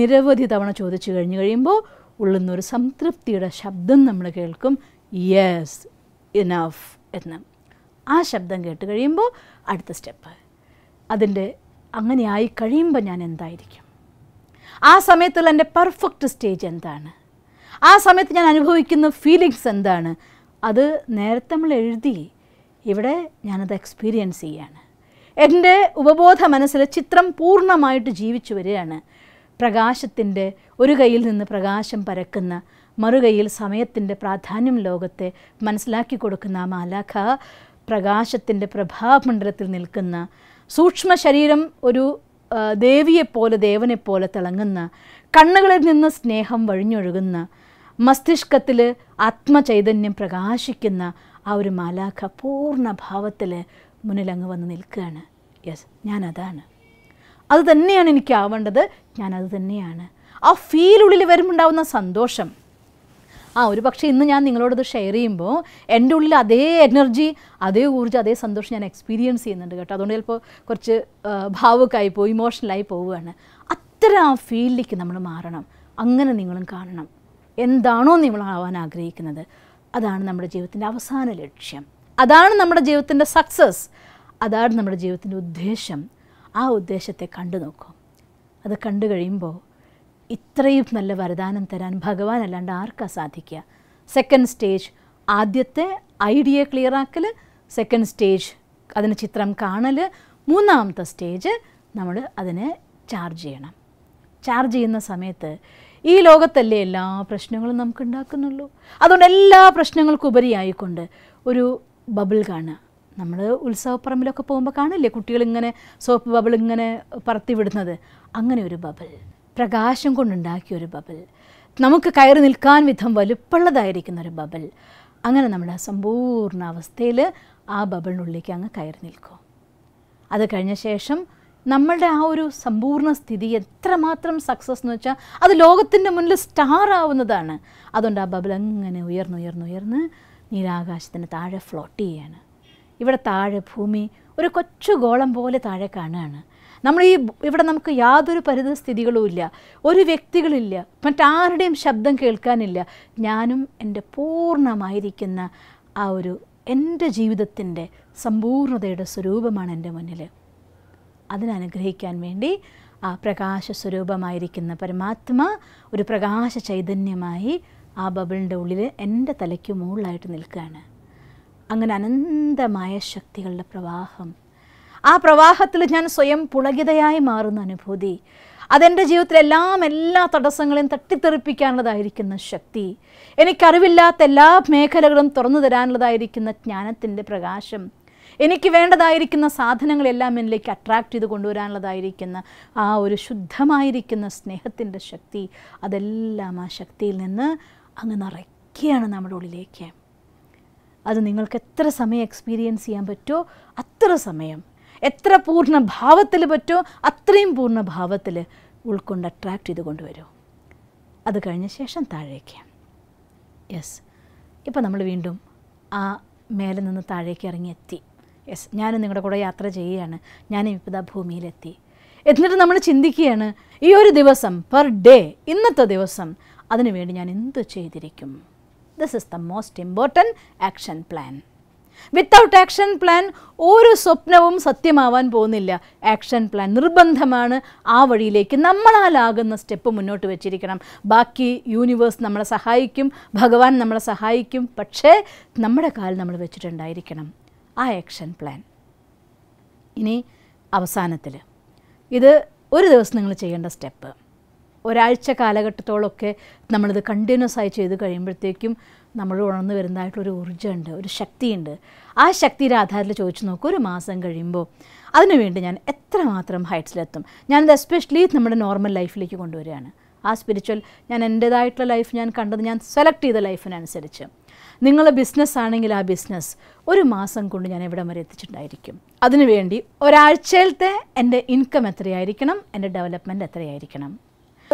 നിരവധി തവണ ചോദിച്ചു കഴിഞ്ഞു കഴിയുമ്പോൾ ഉള്ളുന്നൊരു സംതൃപ്തിയുടെ ശബ്ദം നമ്മൾ കേൾക്കും യെസ് ഇനഫ് എന്ന് ആ ശബ്ദം കേട്ട് കഴിയുമ്പോൾ അടുത്ത സ്റ്റെപ്പ് അതിൻ്റെ അങ്ങനെ ആയി കഴിയുമ്പോൾ ഞാൻ എന്തായിരിക്കും ആ സമയത്തുള്ള എൻ്റെ പെർഫെക്റ്റ് സ്റ്റേജ് എന്താണ് ആ സമയത്ത് ഞാൻ അനുഭവിക്കുന്ന ഫീലിങ്സ് എന്താണ് അത് നേരത്തെ നമ്മൾ എഴുതി ഇവിടെ ഞാനത് എക്സ്പീരിയൻസ് ചെയ്യാണ് എൻ്റെ ഉപബോധ മനസ്സിലെ ചിത്രം പൂർണ്ണമായിട്ട് ജീവിച്ചു വരികയാണ് പ്രകാശത്തിൻ്റെ ഒരു കയ്യിൽ നിന്ന് പ്രകാശം പരക്കുന്ന മറുകയിൽ സമയത്തിൻ്റെ പ്രാധാന്യം ലോകത്തെ മനസ്സിലാക്കി കൊടുക്കുന്ന ആ മാലാഖ പ്രകാശത്തിൻ്റെ പ്രഭാമണ്ഡലത്തിൽ നിൽക്കുന്ന സൂക്ഷ്മ ശരീരം ഒരു ദേവിയെപ്പോലെ ദേവനെപ്പോലെ തിളങ്ങുന്ന കണ്ണുകളിൽ നിന്ന് സ്നേഹം വഴിഞ്ഞൊഴുകുന്ന മസ്തിഷ്കത്തിൽ ആത്മചൈതന്യം പ്രകാശിക്കുന്ന ആ ഒരു മാലാഖ പൂർണ്ണ ഭാവത്തിൽ മുന്നിലങ്ങ് വന്ന് നിൽക്കുകയാണ് യെസ് ഞാനതാണ് അത് തന്നെയാണ് എനിക്ക് ആവേണ്ടത് ഞാനത് തന്നെയാണ് ആ ഫീൽ ഉള്ളിൽ വരുമ്പോണ്ടാവുന്ന സന്തോഷം ആ ഒരു പക്ഷേ ഇന്ന് ഞാൻ നിങ്ങളോടത് ഷെയർ ചെയ്യുമ്പോൾ എൻ്റെ ഉള്ളിൽ അതേ എനർജി അതേ ഊർജ്ജം അതേ സന്തോഷം ഞാൻ എക്സ്പീരിയൻസ് ചെയ്യുന്നുണ്ട് കേട്ടോ അതുകൊണ്ട് ചിലപ്പോൾ കുറച്ച് ഭാവുക്കായി പോകും ഇമോഷണലായി പോവുകയാണ് അത്തരം ആ ഫീലിലേക്ക് നമ്മൾ മാറണം അങ്ങനെ നിങ്ങളും കാണണം എന്താണോ നിങ്ങളാവാൻ ആഗ്രഹിക്കുന്നത് അതാണ് നമ്മുടെ ജീവിതത്തിൻ്റെ അവസാന ലക്ഷ്യം അതാണ് നമ്മുടെ ജീവിതത്തിൻ്റെ സക്സസ് അതാണ് നമ്മുടെ ജീവിതത്തിൻ്റെ ഉദ്ദേശം ആ ഉദ്ദേശത്തെ കണ്ടു നോക്കും അത് കണ്ടു കഴിയുമ്പോൾ ഇത്രയും നല്ല വരദാനം തരാൻ ഭഗവാൻ അല്ലാണ്ട് ആർക്കാ സാധിക്കുക സെക്കൻഡ് സ്റ്റേജ് ആദ്യത്തെ ഐഡിയ ക്ലിയറാക്കൽ സെക്കൻഡ് സ്റ്റേജ് അതിന് ചിത്രം കാണൽ മൂന്നാമത്തെ സ്റ്റേജ് നമ്മൾ അതിനെ ചാർജ് ചെയ്യണം ചാർജ് ചെയ്യുന്ന സമയത്ത് ഈ ലോകത്തല്ലേ എല്ലാ പ്രശ്നങ്ങളും നമുക്ക് ഉണ്ടാക്കുന്നുള്ളൂ അതുകൊണ്ട് എല്ലാ പ്രശ്നങ്ങൾക്കുപരിയായിക്കൊണ്ട് ഒരു ബബിൾ കാണുക നമ്മൾ ഉത്സവപ്പറമ്പിലൊക്കെ പോകുമ്പോൾ കാണില്ലേ കുട്ടികളിങ്ങനെ സോപ്പ് ബബിൾ ഇങ്ങനെ പറത്തി വിടുന്നത് അങ്ങനെ ഒരു ബബിൾ പ്രകാശം കൊണ്ടുണ്ടാക്കിയ ഒരു ബബിൾ നമുക്ക് കയറി നിൽക്കാൻ വിധം വലുപ്പുള്ളതായിരിക്കുന്ന ഒരു ബബിൾ അങ്ങനെ നമ്മുടെ സമ്പൂർണ്ണ അവസ്ഥയിൽ ആ ബബിളിനുള്ളിലേക്ക് അങ്ങ് കയറി നിൽക്കും അത് കഴിഞ്ഞ ശേഷം നമ്മളുടെ ആ ഒരു സമ്പൂർണ്ണ സ്ഥിതി എത്രമാത്രം സക്സസ് എന്ന് വെച്ചാൽ അത് ലോകത്തിൻ്റെ മുന്നിൽ സ്റ്റാർ ആവുന്നതാണ് അതുകൊണ്ട് ആ ബബിൾ അങ്ങനെ ഉയർന്നുയർന്നുയർന്ന് നീരാകാശത്തിന് താഴെ ഫ്ലോട്ട് ചെയ്യുകയാണ് ഇവിടെ താഴെ ഭൂമി ഒരു കൊച്ചു ഗോളം പോലെ താഴെ കാണുകയാണ് നമ്മൾ ഈ ഇവിടെ നമുക്ക് യാതൊരു പരിതസ്ഥിതികളും ഇല്ല ഒരു വ്യക്തികളില്ല മറ്റാരുടെയും ശബ്ദം കേൾക്കാനില്ല ഞാനും എൻ്റെ പൂർണ്ണമായിരിക്കുന്ന ആ ഒരു എൻ്റെ ജീവിതത്തിൻ്റെ സമ്പൂർണതയുടെ സ്വരൂപമാണ് എൻ്റെ മുന്നിൽ അതിനനുഗ്രഹിക്കാൻ വേണ്ടി ആ പ്രകാശ സ്വരൂപമായിരിക്കുന്ന പരമാത്മ ഒരു പ്രകാശ ചൈതന്യമായി ആ ബബിളിൻ്റെ ഉള്ളിൽ എൻ്റെ തലയ്ക്ക് മുകളിലായിട്ട് നിൽക്കുകയാണ് അങ്ങനെ അനന്തമായ ശക്തികളുടെ പ്രവാഹം ആ പ്രവാഹത്തിൽ ഞാൻ സ്വയം പുളകിതയായി മാറുന്ന അനുഭൂതി അതെൻ്റെ ജീവിതത്തിലെല്ലാം എല്ലാ തടസ്സങ്ങളെയും തട്ടിത്തെറിപ്പിക്കാനുള്ളതായിരിക്കുന്ന ശക്തി എനിക്കറിവില്ലാത്ത എല്ലാ മേഖലകളും തുറന്നു തരാനുള്ളതായിരിക്കുന്ന ജ്ഞാനത്തിൻ്റെ പ്രകാശം എനിക്ക് വേണ്ടതായിരിക്കുന്ന സാധനങ്ങളെല്ലാം എന്നിലേക്ക് അട്രാക്റ്റ് ചെയ്ത് കൊണ്ടുവരാനുള്ളതായിരിക്കുന്ന ആ ഒരു ശുദ്ധമായിരിക്കുന്ന സ്നേഹത്തിൻ്റെ ശക്തി അതെല്ലാം ആ ശക്തിയിൽ നിന്ന് അങ്ങ് നിറയ്ക്കുകയാണ് നമ്മുടെ ഉള്ളിലേക്ക് അത് നിങ്ങൾക്ക് എത്ര സമയം എക്സ്പീരിയൻസ് ചെയ്യാൻ പറ്റുമോ അത്ര സമയം എത്ര പൂർണ്ണ ഭാവത്തിൽ പറ്റുമോ അത്രയും പൂർണ്ണ ഭാവത്തിൽ ഉൾക്കൊണ്ട് അട്രാക്റ്റ് ചെയ്ത് കൊണ്ടുവരും അത് കഴിഞ്ഞ ശേഷം താഴേക്ക് യെസ് ഇപ്പം നമ്മൾ വീണ്ടും ആ മേലെ നിന്ന് താഴേക്ക് ഇറങ്ങി എത്തി യെസ് ഞാനും നിങ്ങളുടെ കൂടെ യാത്ര ചെയ്യുകയാണ് ഞാനും ഇപ്പം ആ ഭൂമിയിലെത്തി എന്നിട്ട് നമ്മൾ ചിന്തിക്കുകയാണ് ഈ ഒരു ദിവസം പെർ ഡേ ഇന്നത്തെ ദിവസം അതിനുവേണ്ടി ഞാൻ എന്തു ചെയ്തിരിക്കും This is the most important action plan. Without action plan ഒരു സ്വപ്നവും സത്യമാവാൻ പോകുന്നില്ല ആക്ഷൻ പ്ലാൻ നിർബന്ധമാണ് ആ വഴിയിലേക്ക് നമ്മളാലാകുന്ന സ്റ്റെപ്പ് മുന്നോട്ട് വെച്ചിരിക്കണം ബാക്കി യൂണിവേഴ്സ് നമ്മളെ സഹായിക്കും ഭഗവാൻ നമ്മളെ സഹായിക്കും പക്ഷേ നമ്മുടെ കാൽ നമ്മൾ വെച്ചിട്ടുണ്ടായിരിക്കണം ആ ആക്ഷൻ പ്ലാൻ ഇനി അവസാനത്തിൽ ഇത് ഒരു ദിവസം നിങ്ങൾ ചെയ്യേണ്ട സ്റ്റെപ്പ് ഒരാഴ്ച കാലഘട്ടത്തോളമൊക്കെ നമ്മളിത് കണ്ടിന്യൂസ് ആയി ചെയ്ത് കഴിയുമ്പോഴത്തേക്കും നമ്മൾ ഉണർന്നു വരുന്നതായിട്ടൊരു ഊർജ്ജമുണ്ട് ഒരു ശക്തിയുണ്ട് ആ ശക്തിയുടെ ആധാരത്തിൽ ചോദിച്ചു നോക്കൂ ഒരു മാസം കഴിയുമ്പോൾ അതിനുവേണ്ടി ഞാൻ എത്രമാത്രം ഹൈറ്റ്സിലെത്തും ഞാനത് എസ്പെഷ്യലി നമ്മുടെ നോർമൽ ലൈഫിലേക്ക് കൊണ്ടുവരികയാണ് ആ സ്പിരിച്വൽ ഞാൻ എൻ്റേതായിട്ടുള്ള ലൈഫ് ഞാൻ കണ്ടത് ഞാൻ സെലക്ട് ചെയ്ത ലൈഫിനനുസരിച്ച് നിങ്ങൾ ബിസിനസ് ആണെങ്കിൽ ആ ബിസിനസ് ഒരു മാസം കൊണ്ട് ഞാൻ എവിടം വരെ എത്തിച്ചിട്ടുണ്ടായിരിക്കും അതിനുവേണ്ടി ഒരാഴ്ചയിലത്തെ എൻ്റെ ഇൻകം എത്രയായിരിക്കണം എൻ്റെ ഡെവലപ്മെൻറ്റ് എത്രയായിരിക്കണം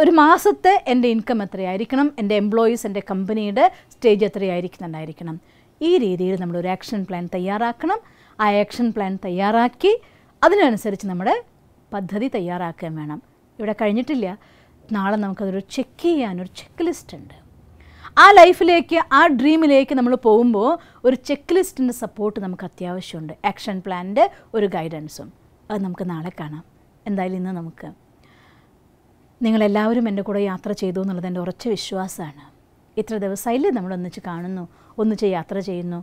ഒരു മാസത്തെ എൻ്റെ ഇൻകം എത്രയായിരിക്കണം എൻ്റെ എംപ്ലോയീസ് എൻ്റെ കമ്പനിയുടെ സ്റ്റേജ് എത്രയായിരിക്കുന്നുണ്ടായിരിക്കണം ഈ രീതിയിൽ നമ്മൾ ഒരു ആക്ഷൻ പ്ലാൻ തയ്യാറാക്കണം ആ ആക്ഷൻ പ്ലാൻ തയ്യാറാക്കി അതിനനുസരിച്ച് നമ്മുടെ പദ്ധതി തയ്യാറാക്കുകയും വേണം ഇവിടെ കഴിഞ്ഞിട്ടില്ല നാളെ നമുക്കതൊരു ചെക്ക് ചെയ്യാൻ ഒരു ചെക്ക് ലിസ്റ്റ് ഉണ്ട് ആ ലൈഫിലേക്ക് ആ ഡ്രീമിലേക്ക് നമ്മൾ പോകുമ്പോൾ ഒരു ചെക്ക് ലിസ്റ്റിൻ്റെ സപ്പോർട്ട് നമുക്ക് അത്യാവശ്യമുണ്ട് ആക്ഷൻ പ്ലാനിൻ്റെ ഒരു ഗൈഡൻസും അത് നമുക്ക് നാളെ കാണാം എന്തായാലും ഇന്ന് നമുക്ക് നിങ്ങളെല്ലാവരും എൻ്റെ കൂടെ യാത്ര ചെയ്തു എന്നുള്ളത് എൻ്റെ ഉറച്ച വിശ്വാസമാണ് ഇത്ര ദിവസമായില്ലേ നമ്മൾ ഒന്നിച്ച് കാണുന്നു ഒന്നിച്ച് യാത്ര ചെയ്യുന്നു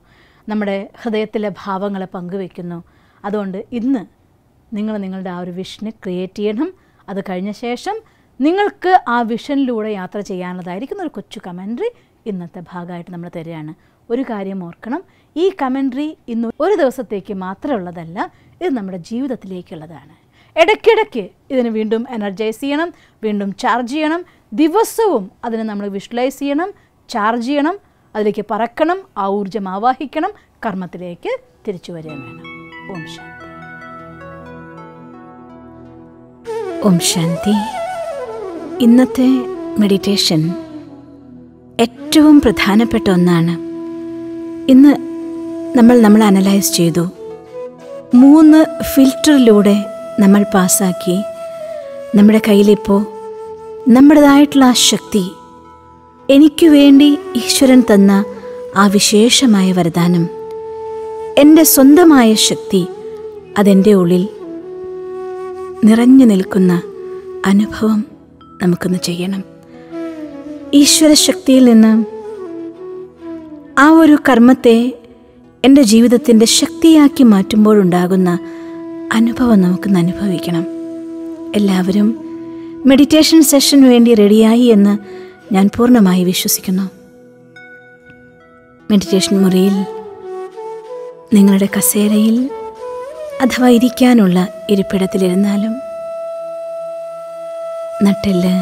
നമ്മുടെ ഹൃദയത്തിലെ ഭാവങ്ങളെ പങ്കുവെക്കുന്നു അതുകൊണ്ട് ഇന്ന് നിങ്ങൾ നിങ്ങളുടെ ആ ഒരു വിഷന് ക്രിയേറ്റ് ചെയ്യണം അത് കഴിഞ്ഞ ശേഷം നിങ്ങൾക്ക് ആ വിഷനിലൂടെ യാത്ര ചെയ്യാനുള്ളതായിരിക്കുന്ന ഒരു കൊച്ചു കമൻട്രി ഇന്നത്തെ ഭാഗമായിട്ട് നമ്മൾ തരികയാണ് ഒരു കാര്യം ഓർക്കണം ഈ കമൻട്രി ഇന്ന് ഒരു ദിവസത്തേക്ക് മാത്രമുള്ളതല്ല ഇത് നമ്മുടെ ജീവിതത്തിലേക്കുള്ളതാണ് ഇടയ്ക്കിടയ്ക്ക് ഇതിന് വീണ്ടും എനർജൈസ് ചെയ്യണം വീണ്ടും ചാർജ് ചെയ്യണം ദിവസവും അതിനെ നമ്മൾ വിഷ്വലൈസ് ചെയ്യണം ചാർജ് ചെയ്യണം അതിലേക്ക് പറക്കണം ആ ഊർജം ആവാഹിക്കണം കർമ്മത്തിലേക്ക് തിരിച്ചു വരികയും വേണം ഓം ശാന്തി ഓം ശാന്തി ഇന്നത്തെ മെഡിറ്റേഷൻ ഏറ്റവും പ്രധാനപ്പെട്ട ഒന്നാണ് ഇന്ന് നമ്മൾ നമ്മൾ അനലൈസ് ചെയ്തു മൂന്ന് ഫിൽറ്ററിലൂടെ നമ്മൾ പാസ്സാക്കി നമ്മുടെ കയ്യിലിപ്പോൾ നമ്മുടേതായിട്ടുള്ള ആ ശക്തി എനിക്ക് വേണ്ടി ഈശ്വരൻ തന്ന ആ വിശേഷമായ വരദാനം എൻ്റെ സ്വന്തമായ ശക്തി അതെൻ്റെ ഉള്ളിൽ നിറഞ്ഞു നിൽക്കുന്ന അനുഭവം നമുക്കൊന്ന് ചെയ്യണം ഈശ്വര ശക്തിയിൽ നിന്ന് ആ ഒരു കർമ്മത്തെ എൻ്റെ ജീവിതത്തിൻ്റെ ശക്തിയാക്കി മാറ്റുമ്പോഴുണ്ടാകുന്ന അനുഭവം നമുക്ക് അനുഭവിക്കണം എല്ലാവരും മെഡിറ്റേഷൻ സെഷന് വേണ്ടി റെഡിയായി എന്ന് ഞാൻ പൂർണ്ണമായി വിശ്വസിക്കുന്നു മെഡിറ്റേഷൻ മുറിയിൽ നിങ്ങളുടെ കസേരയിൽ അഥവാ ഇരിക്കാനുള്ള ഇരിപ്പിടത്തിലിരുന്നാലും നട്ടെല്ല്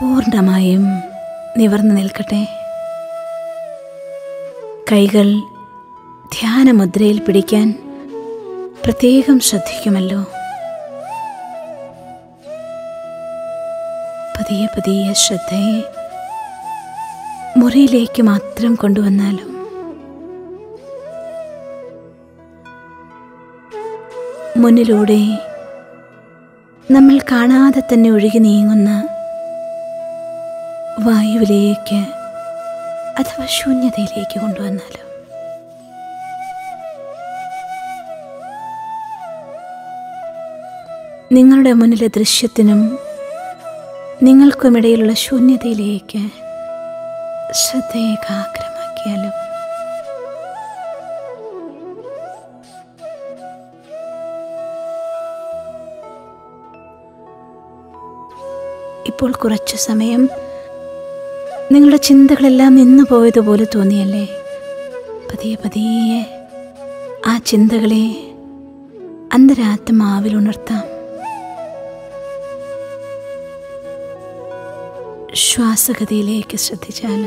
പൂർണ്ണമായും നിവർന്നു നിൽക്കട്ടെ കൈകൾ ധ്യാനമുദ്രയിൽ പിടിക്കാൻ പ്രത്യേകം ശ്രദ്ധിക്കുമല്ലോ പതിയെ പതിയെ ശ്രദ്ധയെ മുറിയിലേക്ക് മാത്രം കൊണ്ടുവന്നാലും മുന്നിലൂടെ നമ്മൾ കാണാതെ തന്നെ ഒഴുകി നീങ്ങുന്ന വായുവിലേക്ക് അഥവാ ശൂന്യതയിലേക്ക് കൊണ്ടുവന്നാലും നിങ്ങളുടെ മുന്നിലെ ദൃശ്യത്തിനും നിങ്ങൾക്കുമിടയിലുള്ള ശൂന്യതയിലേക്ക് ശ്രദ്ധേകാഗ്രമാക്കിയാലും ഇപ്പോൾ കുറച്ചു സമയം നിങ്ങളുടെ ചിന്തകളെല്ലാം നിന്നു പോയതുപോലെ തോന്നിയല്ലേ പതിയെ പതിയെ ആ ചിന്തകളെ അന്തരാത്മാവിൽ ഉണർത്താം ശ്വാസഗതിയിലേക്ക് ശ്രദ്ധിച്ചാൽ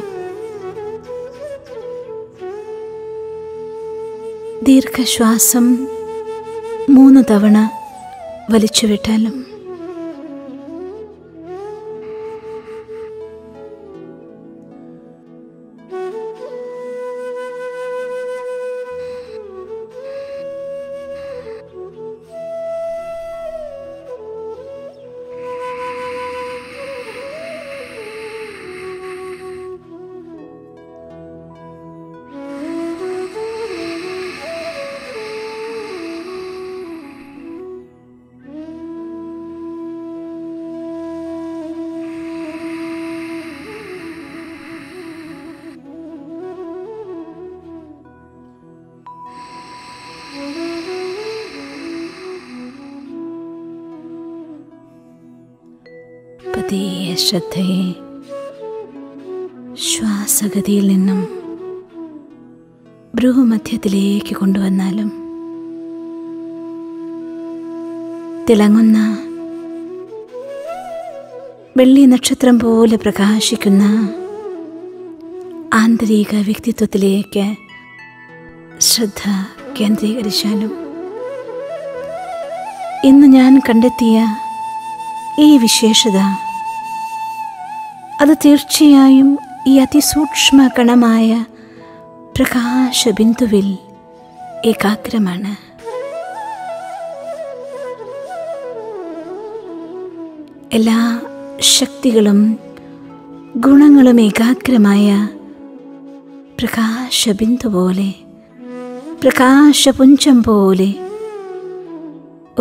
ദീർഘശ്വാസം മൂന്ന് തവണ വലിച്ചുവിട്ടാലും ശ്രദ്ധയെ ശ്വാസഗതിയിൽ നിന്നും ഭ്രൂമധ്യത്തിലേക്ക് കൊണ്ടുവന്നാലും തിളങ്ങുന്ന വെള്ളി നക്ഷത്രം പോലെ പ്രകാശിക്കുന്ന ആന്തരിക വ്യക്തിത്വത്തിലേക്ക് ശ്രദ്ധ കേന്ദ്രീകരിച്ചാലും ഇന്ന് ഞാൻ കണ്ടെത്തിയ ഈ വിശേഷത അത് തീർച്ചയായും ഈ അതിസൂക്ഷ്മ കണമായ പ്രകാശബിന്ദുവിൽ ഏകാഗ്രമാണ് എല്ലാ ശക്തികളും ഗുണങ്ങളും ഏകാഗ്രമായ പ്രകാശബിന്ദു പോലെ പ്രകാശപുഞ്ചം പോലെ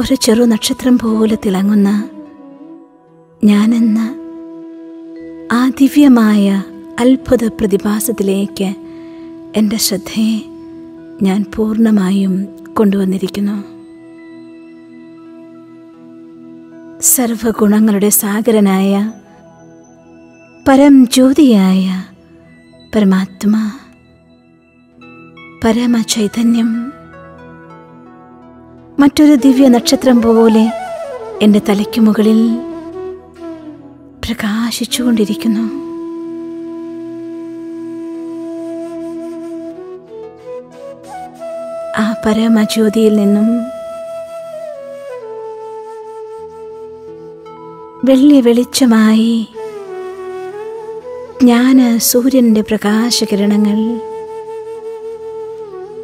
ഒരു ചെറു നക്ഷത്രം പോലെ തിളങ്ങുന്ന ഞാനെന്ന ആ ദിവ്യമായ അത്ഭുത പ്രതിഭാസത്തിലേക്ക് എൻ്റെ ശ്രദ്ധയെ ഞാൻ പൂർണ്ണമായും കൊണ്ടുവന്നിരിക്കുന്നു സർവഗുണങ്ങളുടെ സാഗരനായ പരം ജ്യോതിയായ പരമാത്മ പരമചൈതന്യം മറ്റൊരു ദിവ്യ നക്ഷത്രം പോലെ എൻ്റെ തലയ്ക്കു മുകളിൽ പ്രകാശിച്ചുകൊണ്ടിരിക്കുന്നു ആ പരമജ്യോതിയിൽ നിന്നും വെള്ളി വെളിച്ചമായി ജ്ഞാന സൂര്യൻ്റെ പ്രകാശകിരണങ്ങൾ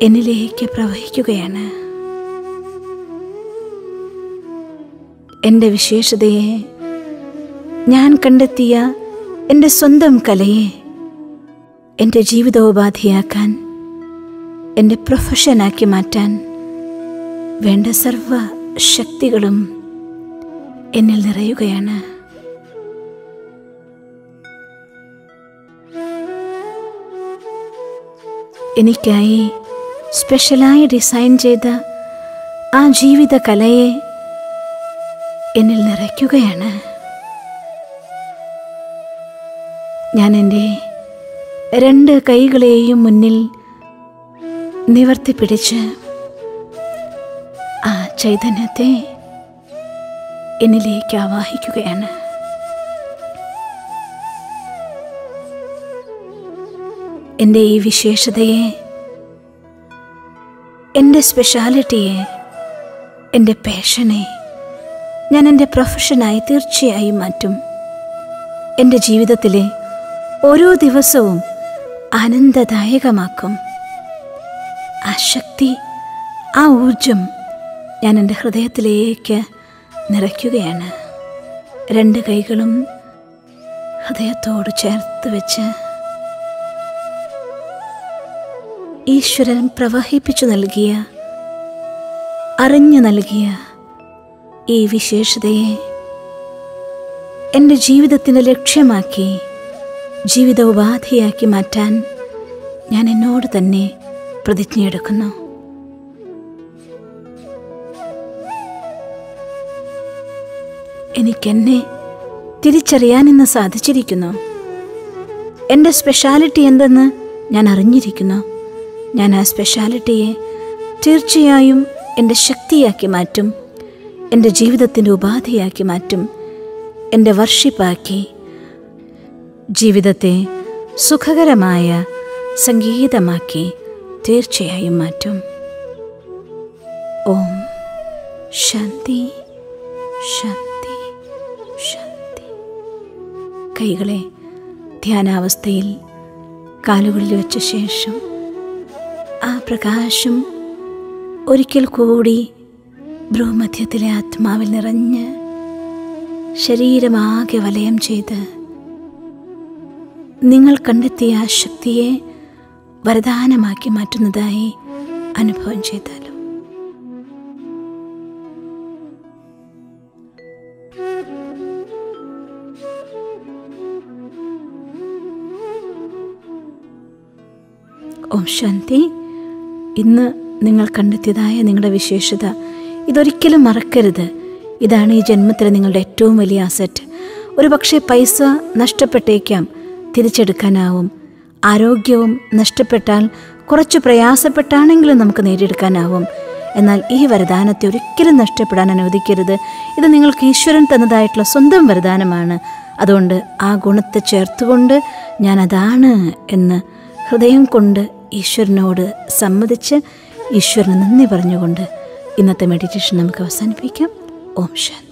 എന്നിലേക്ക് പ്രവഹിക്കുകയാണ് എൻ്റെ വിശേഷതയെ ഞാൻ കണ്ടെത്തിയ എൻ്റെ സ്വന്തം കലയെ എൻ്റെ ജീവിതോപാധിയാക്കാൻ എൻ്റെ പ്രൊഫഷനാക്കി മാറ്റാൻ വേണ്ട സർവ ശക്തികളും എന്നിൽ നിറയുകയാണ് എനിക്കായി സ്പെഷ്യലായി ഡിസൈൻ ചെയ്ത ആ ജീവിത കലയെ എന്നിൽ നിറയ്ക്കുകയാണ് ഞാൻ എൻ്റെ രണ്ട് കൈകളെയും മുന്നിൽ നിവർത്തി ആ ചൈതന്യത്തെ എന്നിലേക്ക് ആവാഹിക്കുകയാണ് എൻ്റെ ഈ വിശേഷതയെ എൻ്റെ സ്പെഷ്യാലിറ്റിയെ എൻ്റെ പാഷനെ ഞാൻ എൻ്റെ പ്രൊഫഷനായി തീർച്ചയായും മാറ്റും എൻ്റെ ജീവിതത്തിലെ ഓരോ ദിവസവും ആനന്ദദായകമാക്കും ആ ശക്തി ആ ഊർജം ഞാൻ എൻ്റെ ഹൃദയത്തിലേക്ക് നിറയ്ക്കുകയാണ് രണ്ട് കൈകളും ഹൃദയത്തോട് ചേർത്ത് വെച്ച് ഈശ്വരൻ പ്രവഹിപ്പിച്ചു നൽകിയ അറിഞ്ഞു നൽകിയ ഈ വിശേഷതയെ എൻ്റെ ജീവിതത്തിന് ലക്ഷ്യമാക്കി ജീവിത ഉപാധിയാക്കി മാറ്റാൻ ഞാൻ എന്നോട് തന്നെ പ്രതിജ്ഞയെടുക്കുന്നു എനിക്കെന്നെ തിരിച്ചറിയാൻ ഇന്ന് സാധിച്ചിരിക്കുന്നു എൻ്റെ സ്പെഷ്യാലിറ്റി എന്തെന്ന് ഞാൻ അറിഞ്ഞിരിക്കുന്നു ഞാൻ ആ സ്പെഷ്യാലിറ്റിയെ തീർച്ചയായും എൻ്റെ ശക്തിയാക്കി മാറ്റും എൻ്റെ ജീവിതത്തിൻ്റെ ഉപാധിയാക്കി മാറ്റും എൻ്റെ വർഷിപ്പാക്കി ജീവിതത്തെ സുഖകരമായ സംഗീതമാക്കി തീർച്ചയായും മാറ്റും ഓം ശാന്തി ശാന്തി ശാന്തി കൈകളെ ധ്യാനാവസ്ഥയിൽ കാലുകളിൽ വെച്ച ശേഷം ആ പ്രകാശം ഒരിക്കൽ കൂടി ഭ്രൂമധ്യത്തിലെ ആത്മാവിൽ നിറഞ്ഞ് ശരീരമാകെ വലയം ചെയ്ത് നിങ്ങൾ കണ്ടെത്തിയ ആ ശക്തിയെ വരദാനമാക്കി മാറ്റുന്നതായി അനുഭവം ചെയ്താലും ഓം ശാന്തി ഇന്ന് നിങ്ങൾ കണ്ടെത്തിയതായ നിങ്ങളുടെ വിശേഷത ഇതൊരിക്കലും മറക്കരുത് ഇതാണ് ഈ ജന്മത്തിലെ നിങ്ങളുടെ ഏറ്റവും വലിയ അസറ്റ് ഒരു പക്ഷേ പൈസ നഷ്ടപ്പെട്ടേക്കാം തിരിച്ചെടുക്കാനാവും ആരോഗ്യവും നഷ്ടപ്പെട്ടാൽ കുറച്ച് പ്രയാസപ്പെട്ടാണെങ്കിലും നമുക്ക് നേടിയെടുക്കാനാവും എന്നാൽ ഈ വരദാനത്തെ ഒരിക്കലും നഷ്ടപ്പെടാൻ അനുവദിക്കരുത് ഇത് നിങ്ങൾക്ക് ഈശ്വരൻ തന്നതായിട്ടുള്ള സ്വന്തം വരദാനമാണ് അതുകൊണ്ട് ആ ഗുണത്തെ ചേർത്തുകൊണ്ട് ഞാൻ അതാണ് എന്ന് ഹൃദയം കൊണ്ട് ഈശ്വരനോട് സമ്മതിച്ച് ഈശ്വരന് നന്ദി പറഞ്ഞുകൊണ്ട് ഇന്നത്തെ മെഡിറ്റേഷൻ നമുക്ക് അവസാനിപ്പിക്കാം ഓം ശാന്തി